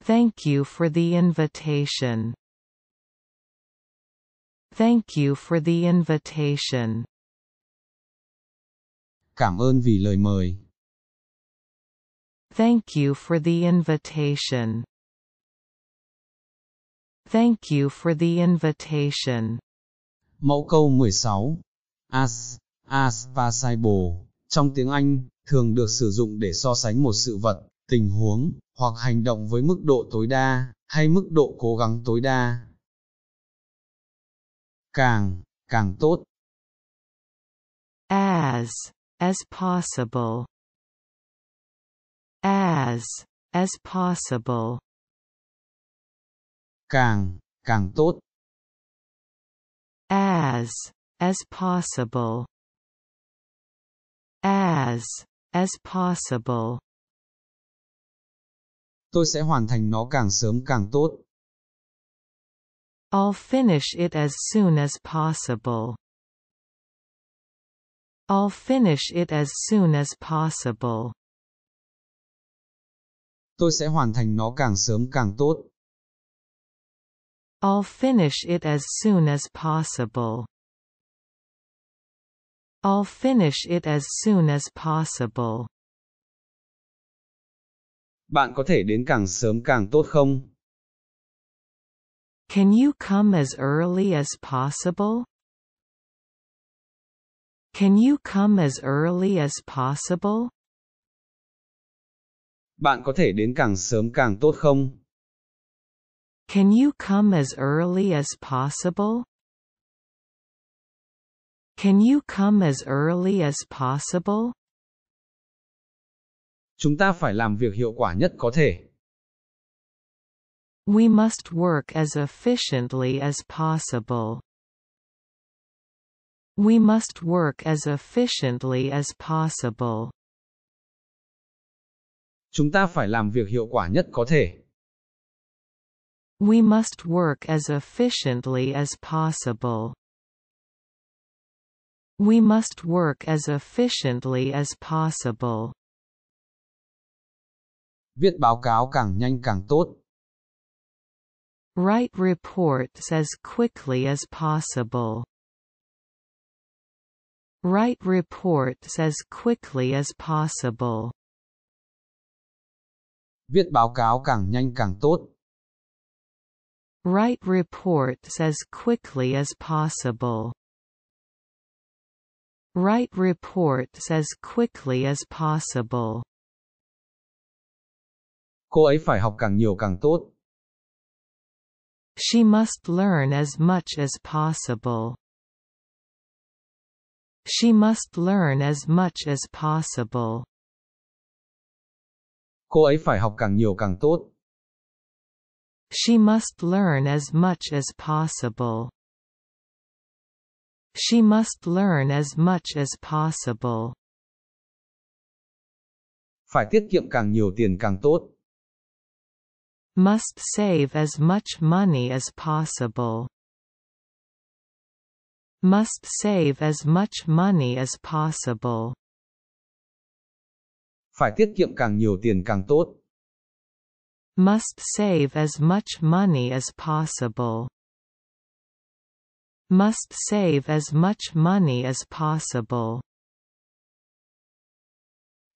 Thank you for the invitation. Thank you for the invitation. Cảm ơn vì lời mời. Thank you for the invitation. Thank you for the invitation. Mẫu câu 16. As, as possible Trong tiếng Anh, thường được sử dụng để so sánh một sự vật, tình huống, hoặc hành động với mức độ tối đa, hay mức độ cố gắng tối đa. Càng, càng tốt. As, as possible. As, as possible. Càng, càng tốt. As, as possible. As, as possible. Tôi sẽ hoàn thành nó càng sớm càng tốt. I'll finish it as soon as possible. I'll finish it as soon as possible. Tôi sẽ hoàn thành nó càng sớm càng tốt. I'll finish it as soon as possible. I'll finish it as soon as possible. Bạn có thể đến càng sớm càng tốt không? Can you come as early as possible? Can you come as early as possible? Bạn có thể đến càng sớm càng tốt không? Can you come as early as possible? Can you come as early as possible? Chúng ta phải làm việc hiệu quả nhất có thể. We must work as efficiently as possible. We must work as efficiently as possible. Chúng ta phải làm việc hiệu quả nhất có thể. We must work as efficiently as possible. We must work as efficiently as possible. Viết báo cáo càng nhanh càng tốt. Write reports as quickly as possible. Write reports as quickly as possible. Viết báo cáo càng nhanh càng tốt. Write reports as quickly as possible. Write reports as quickly as possible. Cô ấy phải học càng nhiều càng tốt. She must learn as much as possible. She must learn as much as possible. Cô ấy phải học càng nhiều càng tốt. She must learn as much as possible. She must learn as much as possible. Phải tiết kiệm càng nhiều tiền càng tốt. Must save as much money as possible. Must save as much money as possible. Phải tiết kiệm càng nhiều tiền càng tốt. Must save as much money as possible must save as much money as possible.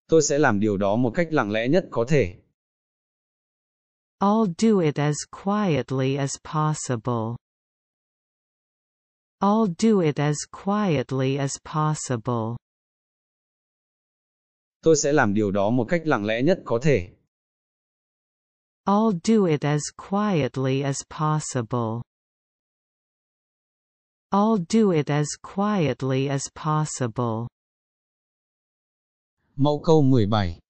Tôi sẽ làm điều đó một cách lặng lẽ nhất có thể. I'll do it as quietly as possible. I'll do it as quietly as possible. Tôi sẽ làm điều đó một cách lặng lẽ nhất có thể. I'll do it as quietly as possible. I'll do it as quietly as possible. Mẫu câu 17.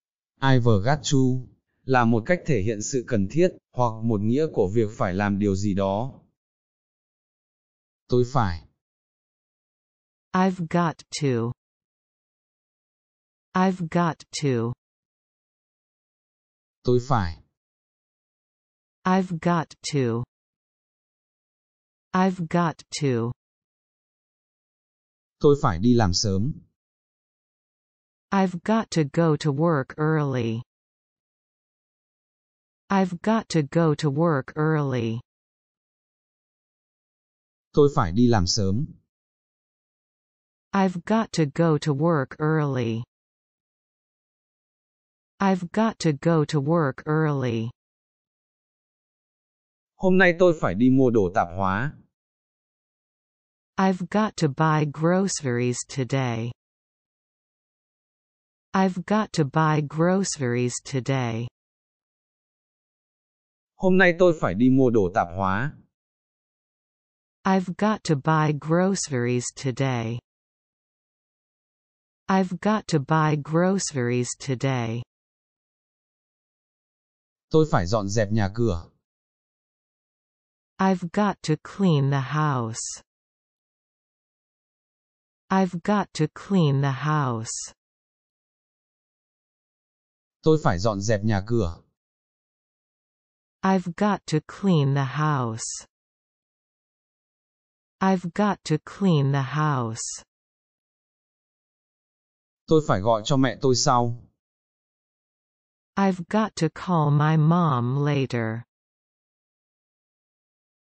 I've got to là một cách thể hiện sự cần thiết hoặc một nghĩa của việc phải làm điều gì đó. Tôi phải. I've got to. I've got to. Tôi phải. I've got to. I've got to. Tôi phải đi làm sớm. I've got to go to work early. I've got to go to work early. Tôi phải đi làm sớm. I've got to go to work early. I've got to go to work early. Hôm nay tôi phải đi mua đồ tạp hóa. I've got to buy groceries today. I've got to buy groceries today. Hôm nay tôi phải đi mua đồ tạp hóa. I've got to buy groceries today. I've got to buy groceries today. Tôi phải dọn dẹp nhà cửa. I've got to clean the house. I've got to clean the house. Tôi phải dọn dẹp nhà cửa. I've got to clean the house. I've got to clean the house. Tôi phải gọi cho mẹ tôi sau. I've got to call my mom later.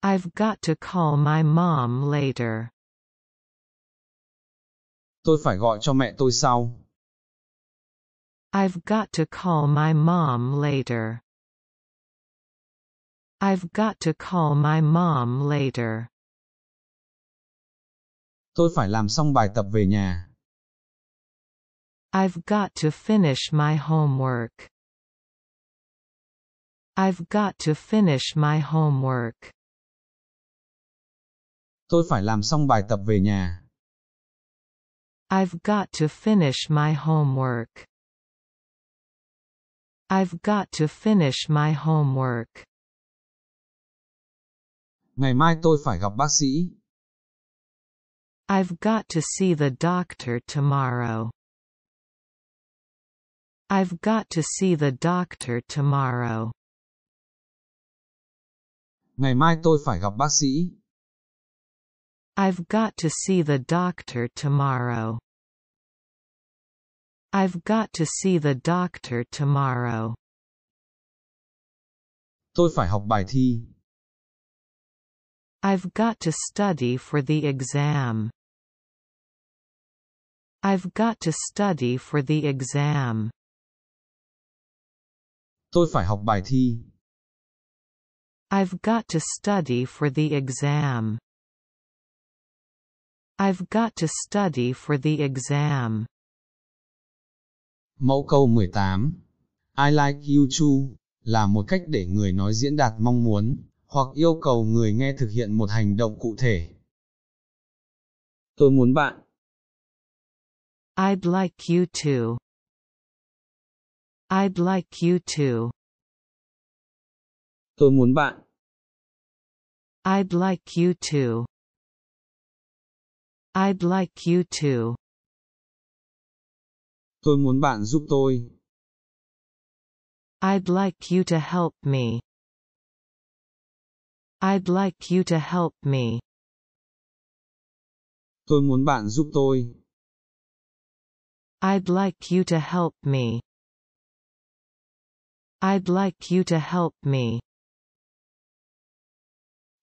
I've got to call my mom later. tôi phải gọi cho mẹ tôi sau. I've got to call my mom later. I've got to call my mom later. Tôi phải làm xong bài tập về nhà. I've got to finish my homework. I've got to finish my homework. Tôi phải làm xong bài tập về nhà. I've got to finish my homework. I've got to finish my homework. Ngày mai tôi phải gặp bác sĩ. I've got to see the doctor tomorrow. I've got to see the doctor tomorrow. Ngày mai tôi phải gặp bác sĩ. I've got to see the doctor tomorrow. I've got to see the doctor tomorrow. Tôi phải học bài thi. I've got to study for the exam. I've got to study for the exam. Tôi phải học bài thi. I've got to study for the exam. I've got to study for the exam. Mẫu câu 18 I like you too là một cách để người nói diễn đạt mong muốn hoặc yêu cầu người nghe thực hiện một hành động cụ thể. Tôi muốn bạn. I'd like you to. I'd like you to. Tôi muốn bạn. I'd like you to. I'd like you to. Tôi muốn bạn giúp tôi. I'd like you to help me. I'd like you to help me. Tôi muốn bạn giúp tôi. I'd like you to help me. I'd like you to help me.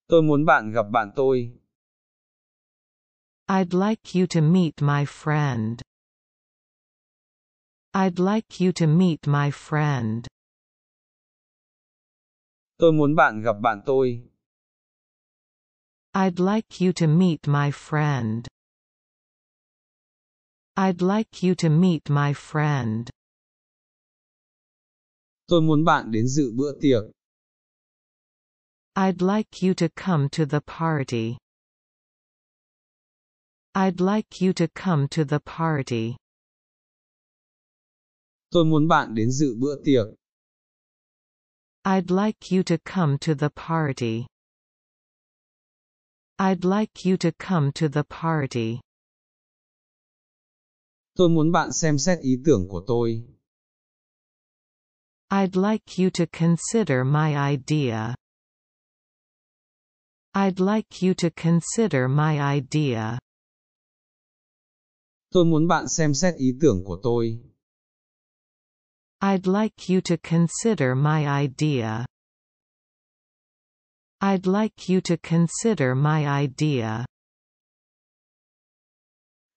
Tôi muốn bạn gặp bạn tôi. I'd like you to meet my friend. I'd like you to meet my friend. Tôi muốn bạn gặp bạn tôi. I'd like you to meet my friend. I'd like you to meet my friend. Tôi muốn bạn đến dự bữa tiệc. I'd like you to come to the party. I'd like you to come to the party. Tôi muốn bạn đến dự bữa tiệc. I'd like you to come to the party. I'd like you to come to the party. Tôi muốn bạn xem xét ý tưởng của tôi. I'd like you to consider my idea. I'd like you to consider my idea. tôi muốn bạn xem xét ý tưởng của tôi. I'd like you to consider my idea. I'd like you to consider my idea.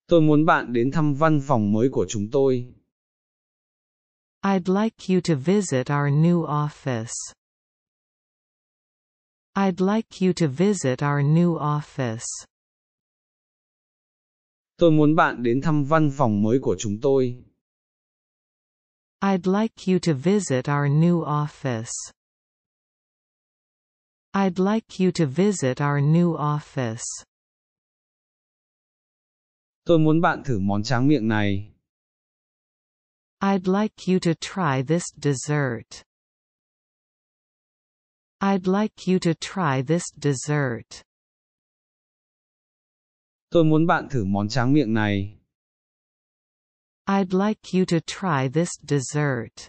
Tôi muốn bạn đến thăm văn phòng mới của chúng tôi. I'd like you to visit our new office. I'd like you to visit our new office. Tôi muốn bạn đến thăm văn phòng mới của chúng tôi. I'd like you to visit our new office. I'd like you to visit our new office. Tôi muốn bạn thử món tráng miệng này. I'd like you to try this dessert. I'd like you to try this dessert. Tôi muốn bạn thử món tráng miệng này. I'd like you to try this dessert.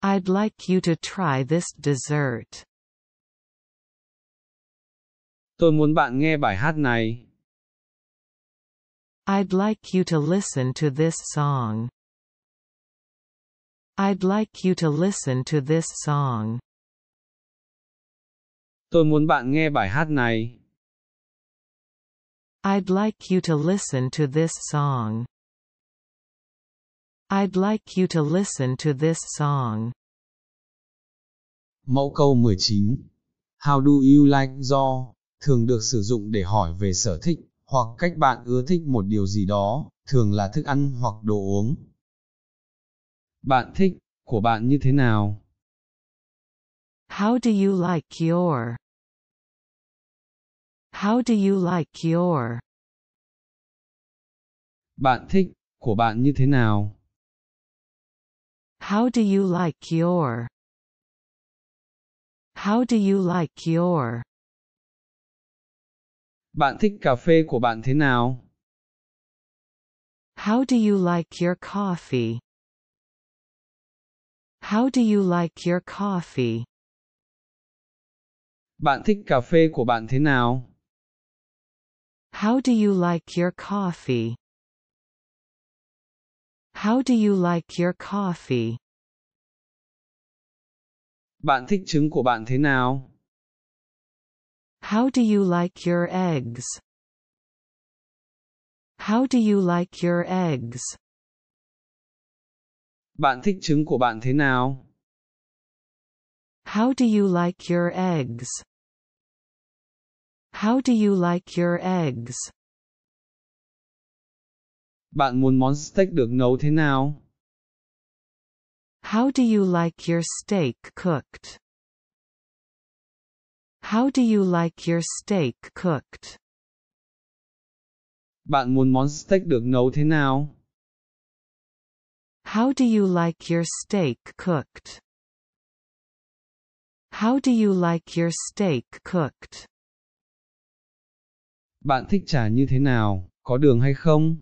I'd like you to try this dessert. Tôi muốn bạn nghe bài hát này. I'd like you to listen to this song. I'd like you to listen to this song. Tôi muốn bạn nghe bài hát này. I'd like you to listen to this song. I'd like you to listen to this song. Mẫu câu 19. How do you like do thường được sử dụng để hỏi về sở thích hoặc cách bạn ưa thích một điều gì đó, thường là thức ăn hoặc đồ uống. Bạn thích của bạn như thế nào? How do you like your How do you like your? Bạn thích của bạn như thế nào? How do you like your? How do you like your? Bạn thích cà phê của bạn thế nào? How do you like your coffee? How do you like your coffee? Bạn thích cà phê của bạn thế nào? How do you like your coffee? How do you like your coffee? Bạn thích trứng của bạn thế nào? How do you like your eggs? How do you like your eggs? Bạn thích trứng của bạn thế nào? How do you like your eggs? How do you like your eggs? Bạn muốn món steak được nấu thế nào? How do you like your steak cooked? How do you like your steak cooked? Bạn muốn món steak được nấu thế nào? How do you like your steak cooked? How do you like your steak cooked? Bạn thích trà như thế nào, có đường hay không?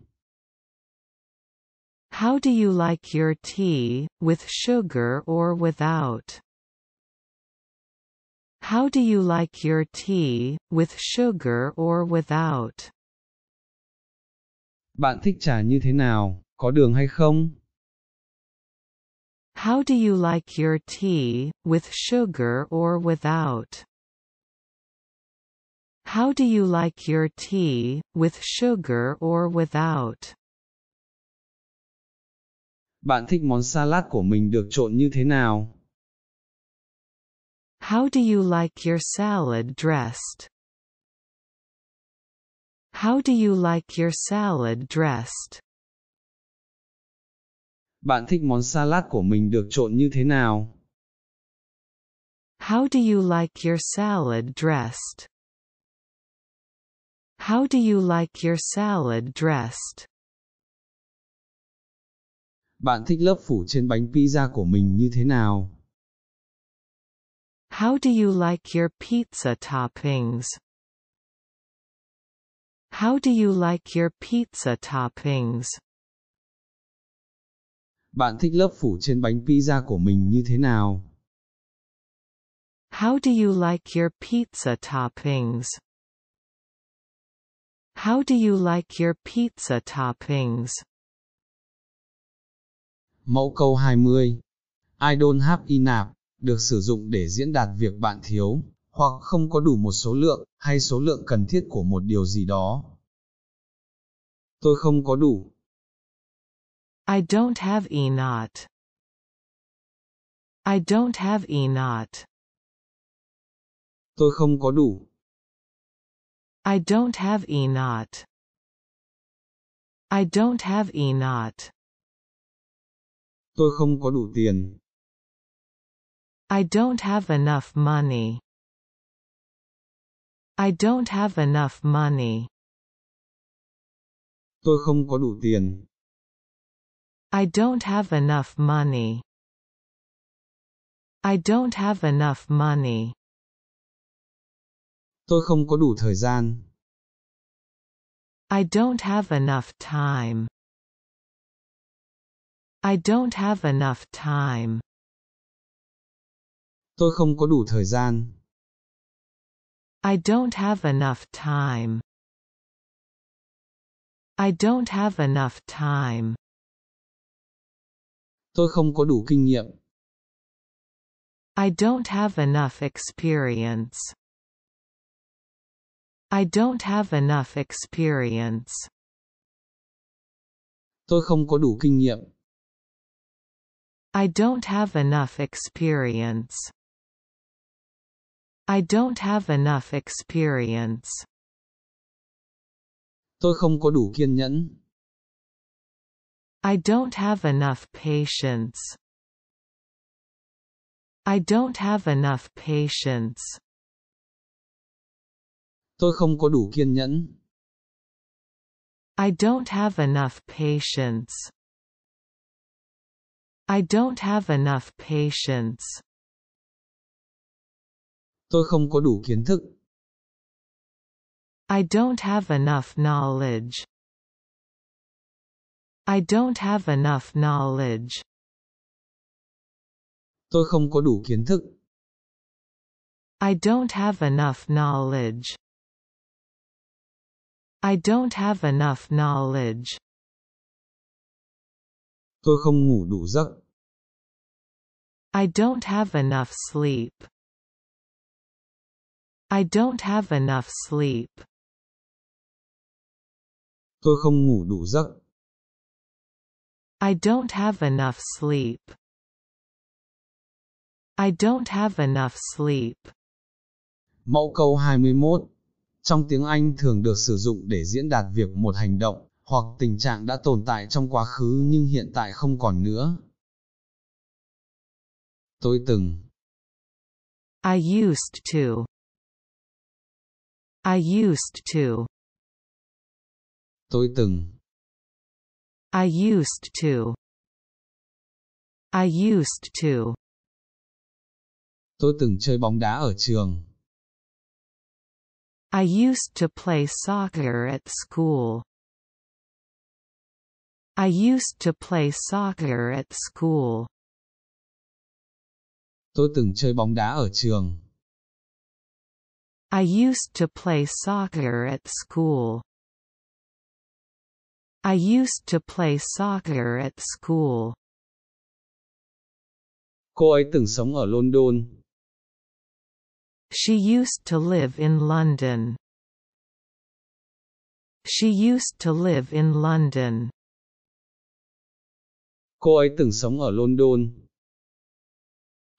How do you like your tea, with sugar or without? How do you like your tea, with sugar or without? Bạn thích trà như thế nào, có đường hay không? How do you like your tea, with sugar or without? How do you like your tea, with sugar or without? Bạn thích món salad của mình được trộn như thế nào? How do you like your salad dressed? How do you like your salad dressed? Bạn thích món salad của mình được trộn như thế nào? How do you like your salad dressed? How do you like your salad dressed? Bạn thích lớp phủ trên bánh pizza của mình như thế nào? How do you like your pizza toppings? How do you like your pizza toppings? Bạn thích lớp phủ trên bánh pizza của mình như thế nào? How do you like your pizza toppings? How do you like your pizza toppings? Mẫu câu 20. I don't have enough được sử dụng để diễn đạt việc bạn thiếu hoặc không có đủ một số lượng hay số lượng cần thiết của một điều gì đó. Tôi không có đủ. I don't have enough. I don't have enough. Tôi không có đủ. I don't have enot. I don't have enot. Tôi không có đủ tiền. I don't have enough money. I don't have enough money. Tôi không có đủ tiền. I don't have enough money. I don't have enough money. Tôi không có đủ thời gian. I don't have enough time. I don't have enough time. Tôi không có đủ thời gian. I don't have enough time. I don't have enough time. Tôi không có đủ kinh nghiệm. I don't have enough experience. I don't have enough experience. Tôi không có đủ kinh nghiệm. I don't have enough experience. I don't have enough experience. Tôi không có đủ kiên nhẫn. I don't have enough patience. I don't have enough patience. Tôi không có đủ kiên nhẫn. I don't have enough patience. I don't have enough patience. Tôi không có đủ kiến thức. I don't have enough knowledge. I don't have enough knowledge. Tôi không có đủ kiến thức. I don't have enough knowledge. I don't have enough knowledge. Tôi không ngủ đủ giấc. I don't have enough sleep. I don't have enough sleep. Tôi không ngủ đủ giấc. I don't have enough sleep. I don't have enough sleep. Mẫu câu 21 trong tiếng Anh thường được sử dụng để diễn đạt việc một hành động, hoặc tình trạng đã tồn tại trong quá khứ nhưng hiện tại không còn nữa. Tôi từng I used to I used to Tôi từng I used to I used to Tôi từng chơi bóng đá ở trường. I used to play soccer at school. I used to play soccer at school. Tôi từng chơi bóng đá ở trường. I used to play soccer at school. I used to play soccer at school. Cô ấy từng sống ở London. She used to live in London. She used to live in London. Cô ấy từng sống ở London.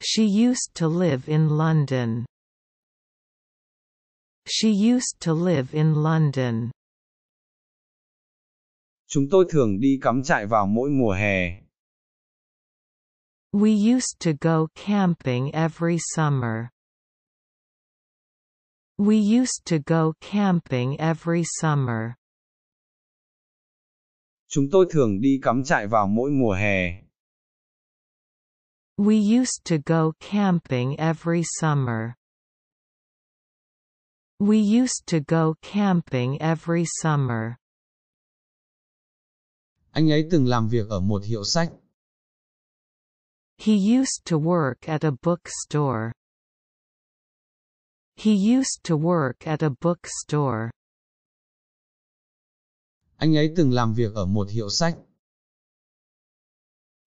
She used to live in London. She used to live in London. Chúng tôi thường đi cắm trại vào mỗi mùa hè. We used to go camping every summer. We used to go camping every summer. Chúng tôi thường đi cắm trại vào mỗi mùa hè. We used to go camping every summer. We used to go camping every summer. Anh ấy từng làm việc ở một hiệu sách. He used to work at a bookstore. He used to work at a bookstore. Anh ấy từng làm việc ở một hiệu sách.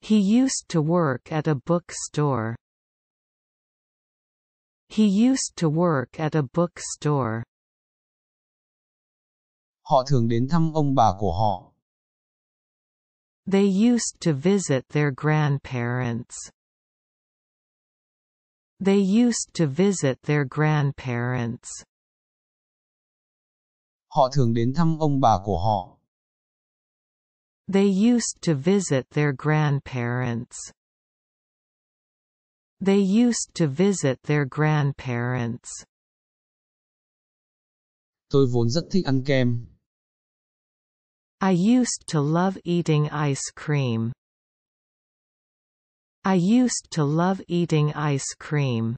He used to work at a bookstore. He used to work at a bookstore. Họ thường đến thăm ông bà của họ. They used to visit their grandparents. They used to visit their grandparents. Họ thường đến thăm ông bà của họ. They used to visit their grandparents. They used to visit their grandparents. Tôi vốn rất thích ăn kem. I used to love eating ice cream. I used to love eating ice cream.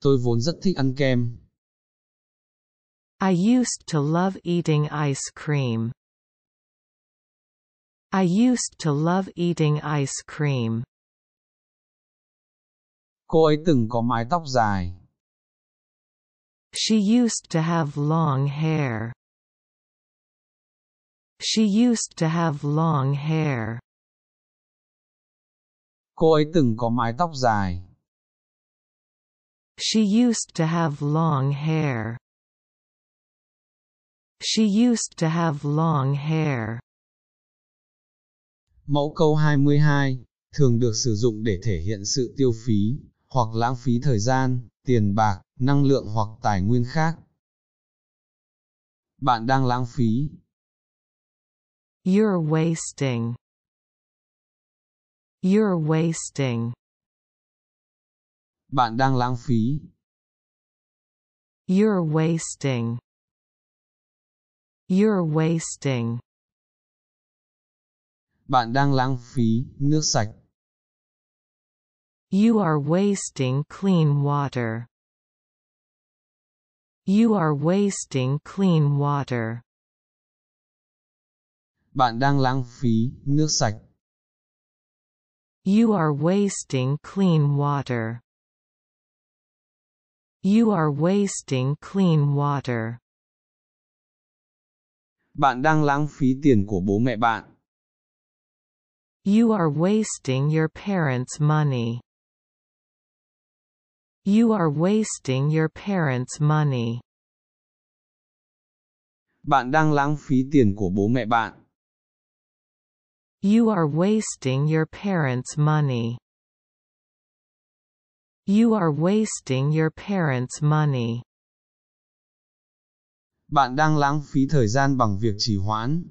Tôi vốn rất thích ăn kem. I used to love eating ice cream. I used to love eating ice cream. Cô ấy từng có mái tóc dài. She used to have long hair. She used to have long hair. Cô ấy từng có mái tóc dài. She used to have long hair. She used to have long hair. Mẫu câu 22 thường được sử dụng để thể hiện sự tiêu phí hoặc lãng phí thời gian, tiền bạc, năng lượng hoặc tài nguyên khác. Bạn đang lãng phí. You're wasting. You're wasting. Bạn đang lãng phí. You're wasting. You're wasting. Bạn đang lãng phí nước sạch. You are wasting clean water. You are wasting clean water. Bạn đang lãng phí nước sạch. You are wasting clean water. You are wasting clean water. Bạn đang lãng phí tiền của bố mẹ bạn. You are wasting your parents' money. You are wasting your parents' money. Bạn đang lãng phí tiền của bố mẹ bạn. You are wasting your parents' money. You are wasting your parents' money. Bạn đang lãng phí thời gian bằng việc trì hoãn.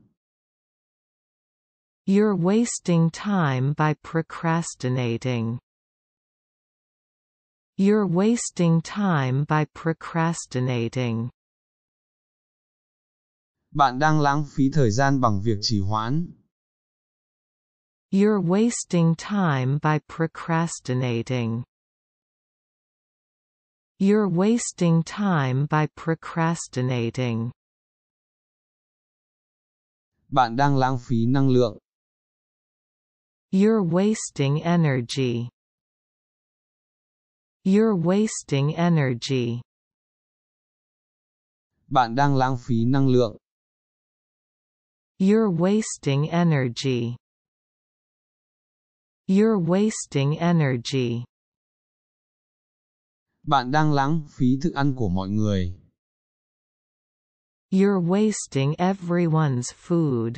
You're wasting time by procrastinating. You're wasting time by procrastinating. Bạn đang lãng phí thời gian bằng việc trì hoãn. You're wasting time by procrastinating. You're wasting time by procrastinating. Bạn đang lãng phí năng lượng. You're wasting energy. You're wasting energy. Bạn đang lãng phí năng lượng. You're wasting energy. You're wasting energy. Bạn đang lãng phí thức ăn của mọi người. You're wasting everyone's food.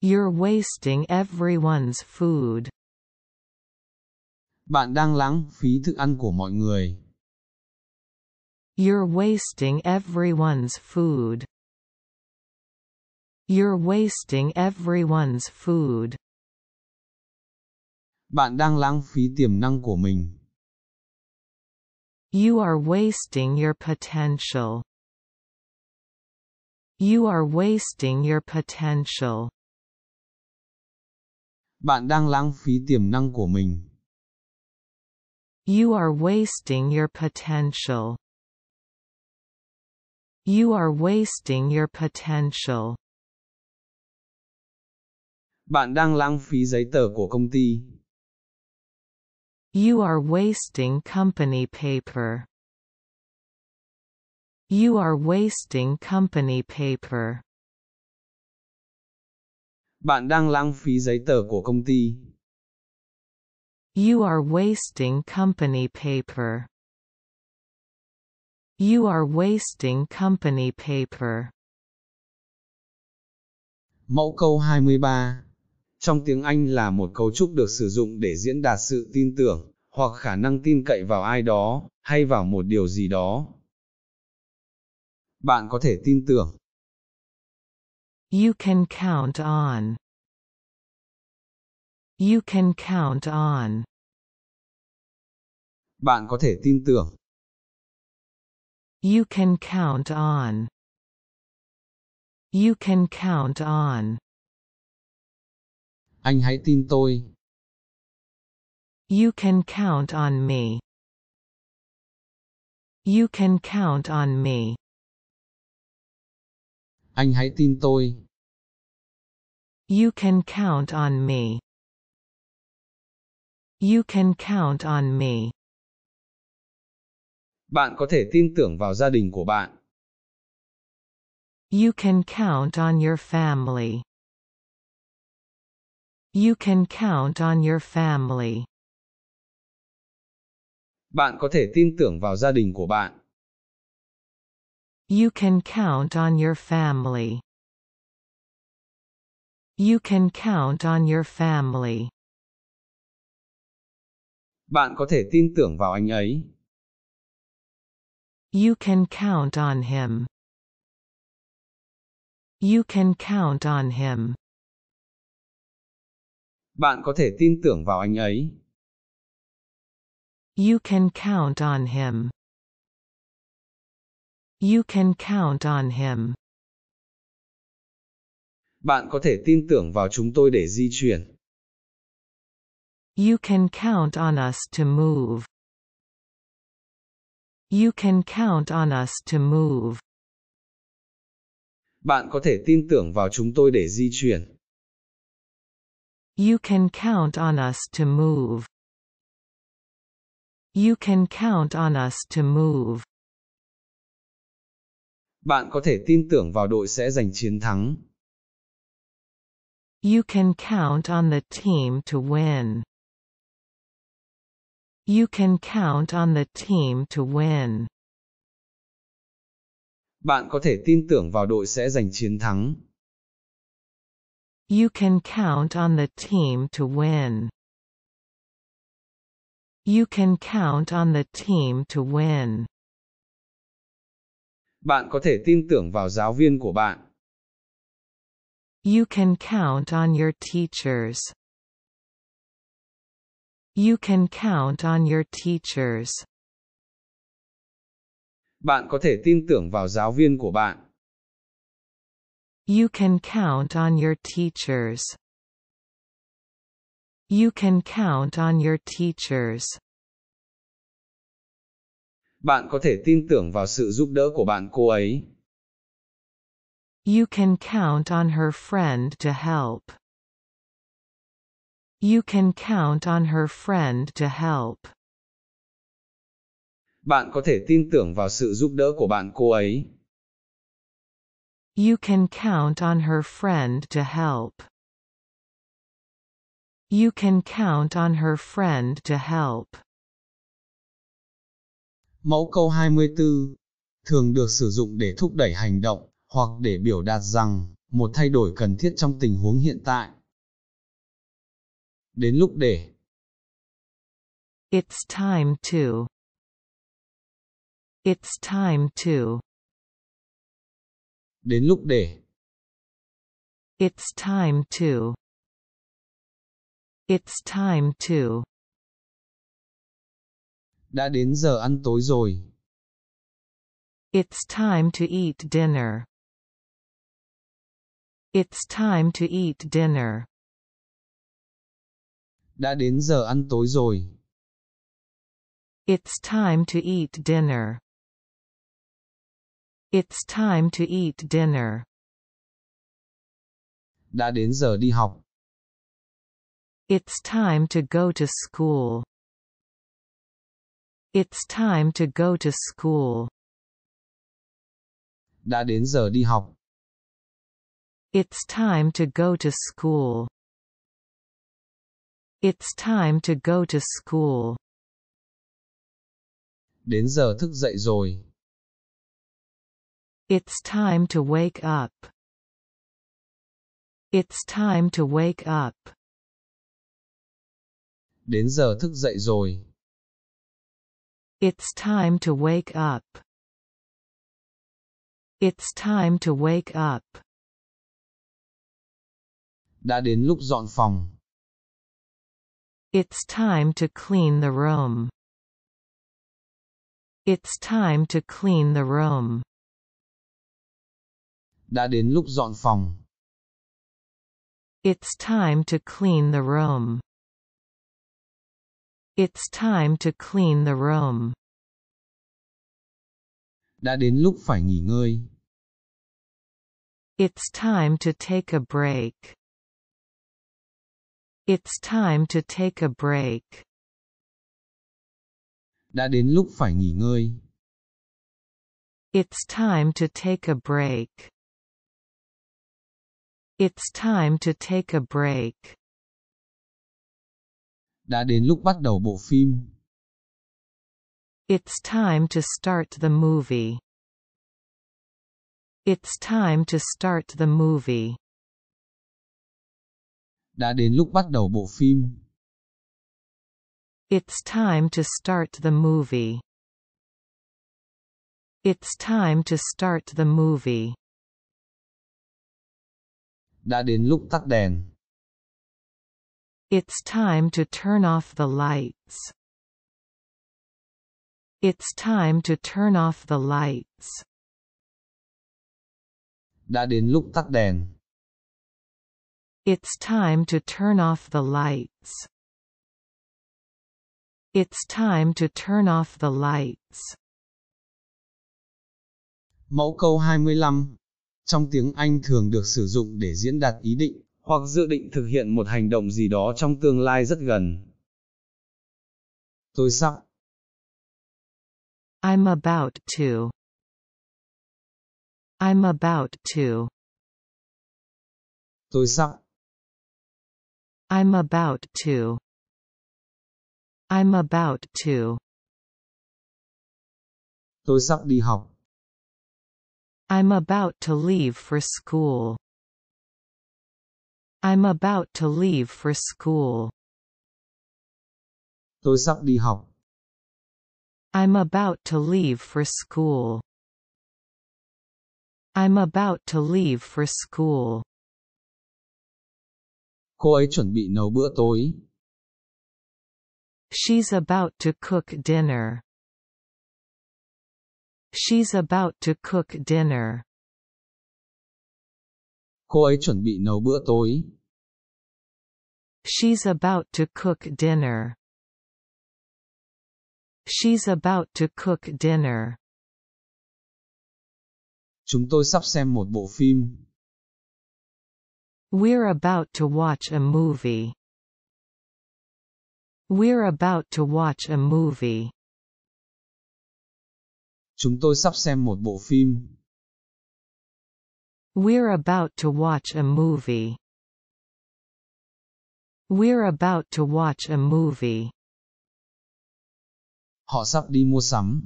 You're wasting everyone's food. Bạn đang lãng phí thức ăn của mọi người. You're wasting everyone's food. You're wasting everyone's food bạn đang lãng phí tiềm năng của mình. You are wasting your potential. You are wasting your potential. Bạn đang lãng phí tiềm năng của mình. You are wasting your potential. You are wasting your potential. Bạn đang lãng phí giấy tờ của công ty. You are wasting company paper. You are wasting company paper. Bạn đang lãng phí giấy tờ của công ty. You are wasting company paper. You are wasting company paper. Mẫu câu 23 Trong tiếng Anh là một cấu trúc được sử dụng để diễn đạt sự tin tưởng, hoặc khả năng tin cậy vào ai đó, hay vào một điều gì đó. Bạn có thể tin tưởng. You can count on. You can count on. Bạn có thể tin tưởng. You can count on. You can count on. Anh hãy tin tôi. You can count on me. You can count on me. Anh hãy tin tôi. You can count on me. You can count on me. Bạn có thể tin tưởng vào gia đình của bạn. You can count on your family. You can count on your family. Bạn có thể tin tưởng vào gia đình của bạn. You can count on your family. You can count on your family. Bạn có thể tin tưởng vào anh ấy. You can count on him. You can count on him. bạn có thể tin tưởng vào anh ấy. You can count on him. You can count on him. Bạn có thể tin tưởng vào chúng tôi để di chuyển. You can count on us to move. You can count on us to move. Bạn có thể tin tưởng vào chúng tôi để di chuyển. You can count on us to move. You can count on us to move. Bạn có thể tin tưởng vào đội sẽ giành chiến thắng. You can count on the team to win. You can count on the team to win. Bạn có thể tin tưởng vào đội sẽ giành chiến thắng. You can count on the team to win. You can count on the team to win. Bạn có thể tin tưởng vào giáo viên của bạn. You can count on your teachers. You can count on your teachers. Bạn có thể tin tưởng vào giáo viên của bạn. You can count on your teachers. You can count on your teachers. Bạn có thể tin tưởng vào sự giúp đỡ của bạn cô ấy. You can count on her friend to help. You can count on her friend to help. Bạn có thể tin tưởng vào sự giúp đỡ của bạn cô ấy. You can count on her friend to help. You can count on her friend to help. Mẫu câu 24 thường được sử dụng để thúc đẩy hành động hoặc để biểu đạt rằng một thay đổi cần thiết trong tình huống hiện tại. Đến lúc để. It's time to. It's time to. đến lúc để. It's time to. It's time to. Đã đến giờ ăn tối rồi. It's time to eat dinner. It's time to eat dinner. Đã đến giờ ăn tối rồi. It's time to eat dinner. It's time to eat dinner. Đã đến giờ đi học. It's time to go to school. It's time to go to school. Đã đến giờ đi học. It's time to go to school. It's time to go to school. Đến giờ thức dậy rồi. It's time to wake up. It's time to wake up. Đến giờ thức dậy rồi. It's time to wake up. It's time to wake up. Đã đến lúc dọn phòng. It's time to clean the room. It's time to clean the room. đã đến lúc dọn phòng. It's time to clean the room. It's time to clean the room. Đã đến lúc phải nghỉ ngơi. It's time to take a break. It's time to take a break. Đã đến lúc phải nghỉ ngơi. It's time to take a break. It's time to take a break. Đã đến lúc bắt đầu bộ phim. It's time to start the movie. It's time to start the movie. Đã đến lúc bắt đầu bộ phim. It's time to start the movie. It's time to start the movie đã đến lúc tắt đèn. It's time to turn off the lights. It's time to turn off the lights. Đã đến lúc tắt đèn. It's time to turn off the lights. It's time to turn off the lights. Mẫu câu 25, trong tiếng Anh thường được sử dụng để diễn đạt ý định, hoặc dự định thực hiện một hành động gì đó trong tương lai rất gần. Tôi sắp. I'm about to. I'm about to. Tôi sắp. I'm about to. I'm about to. Tôi sắp đi học. I'm about to leave for school. I'm about to leave for school. Tôi sắp đi học. I'm about to leave for school. I'm about to leave for school. Cô ấy chuẩn bị nấu bữa tối. She's about to cook dinner. She's about to cook dinner. Cô ấy chuẩn bị nấu bữa tối. She's about to cook dinner. She's about to cook dinner. Chúng tôi sắp xem một bộ phim. We're about to watch a movie. We're about to watch a movie. Chúng tôi sắp xem một bộ phim. We're about to watch a movie. We're about to watch a movie. Họ sắp đi mua sắm.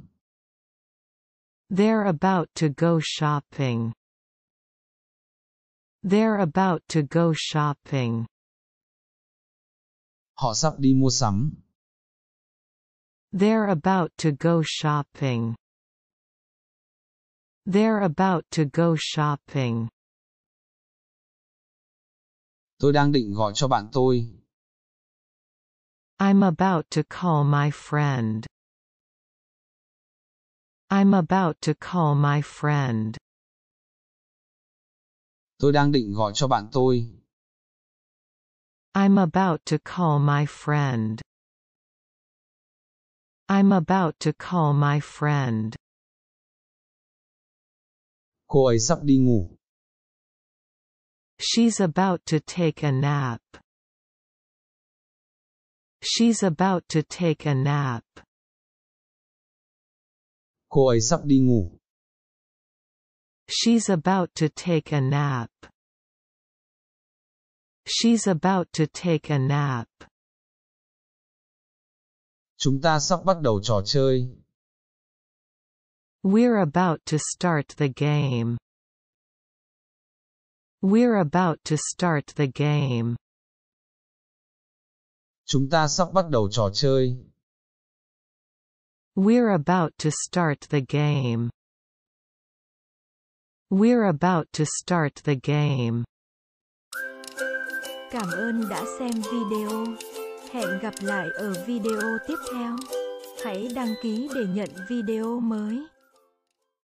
They're about to go shopping. They're about to go shopping. Họ sắp đi mua sắm. They're about to go shopping. They're about to go shopping. Tôi đang định gọi cho bạn tôi. I'm about to call my friend. I'm about to call my friend. Tôi đang định gọi cho bạn tôi. I'm about to call my friend. I'm about to call my friend. Cô ấy sắp đi ngủ. She's about to take a nap. She's about to take a nap. Cô ấy sắp đi ngủ. She's about to take a nap. She's about to take a nap. Chúng ta sắp bắt đầu trò chơi. We're about to start the game. We're about to start the game. Chúng ta sắp bắt đầu trò chơi. We're about to start the game. We're about to start the game. Cảm ơn đã xem video. Hẹn gặp lại ở video tiếp theo. Hãy đăng ký để nhận video mới.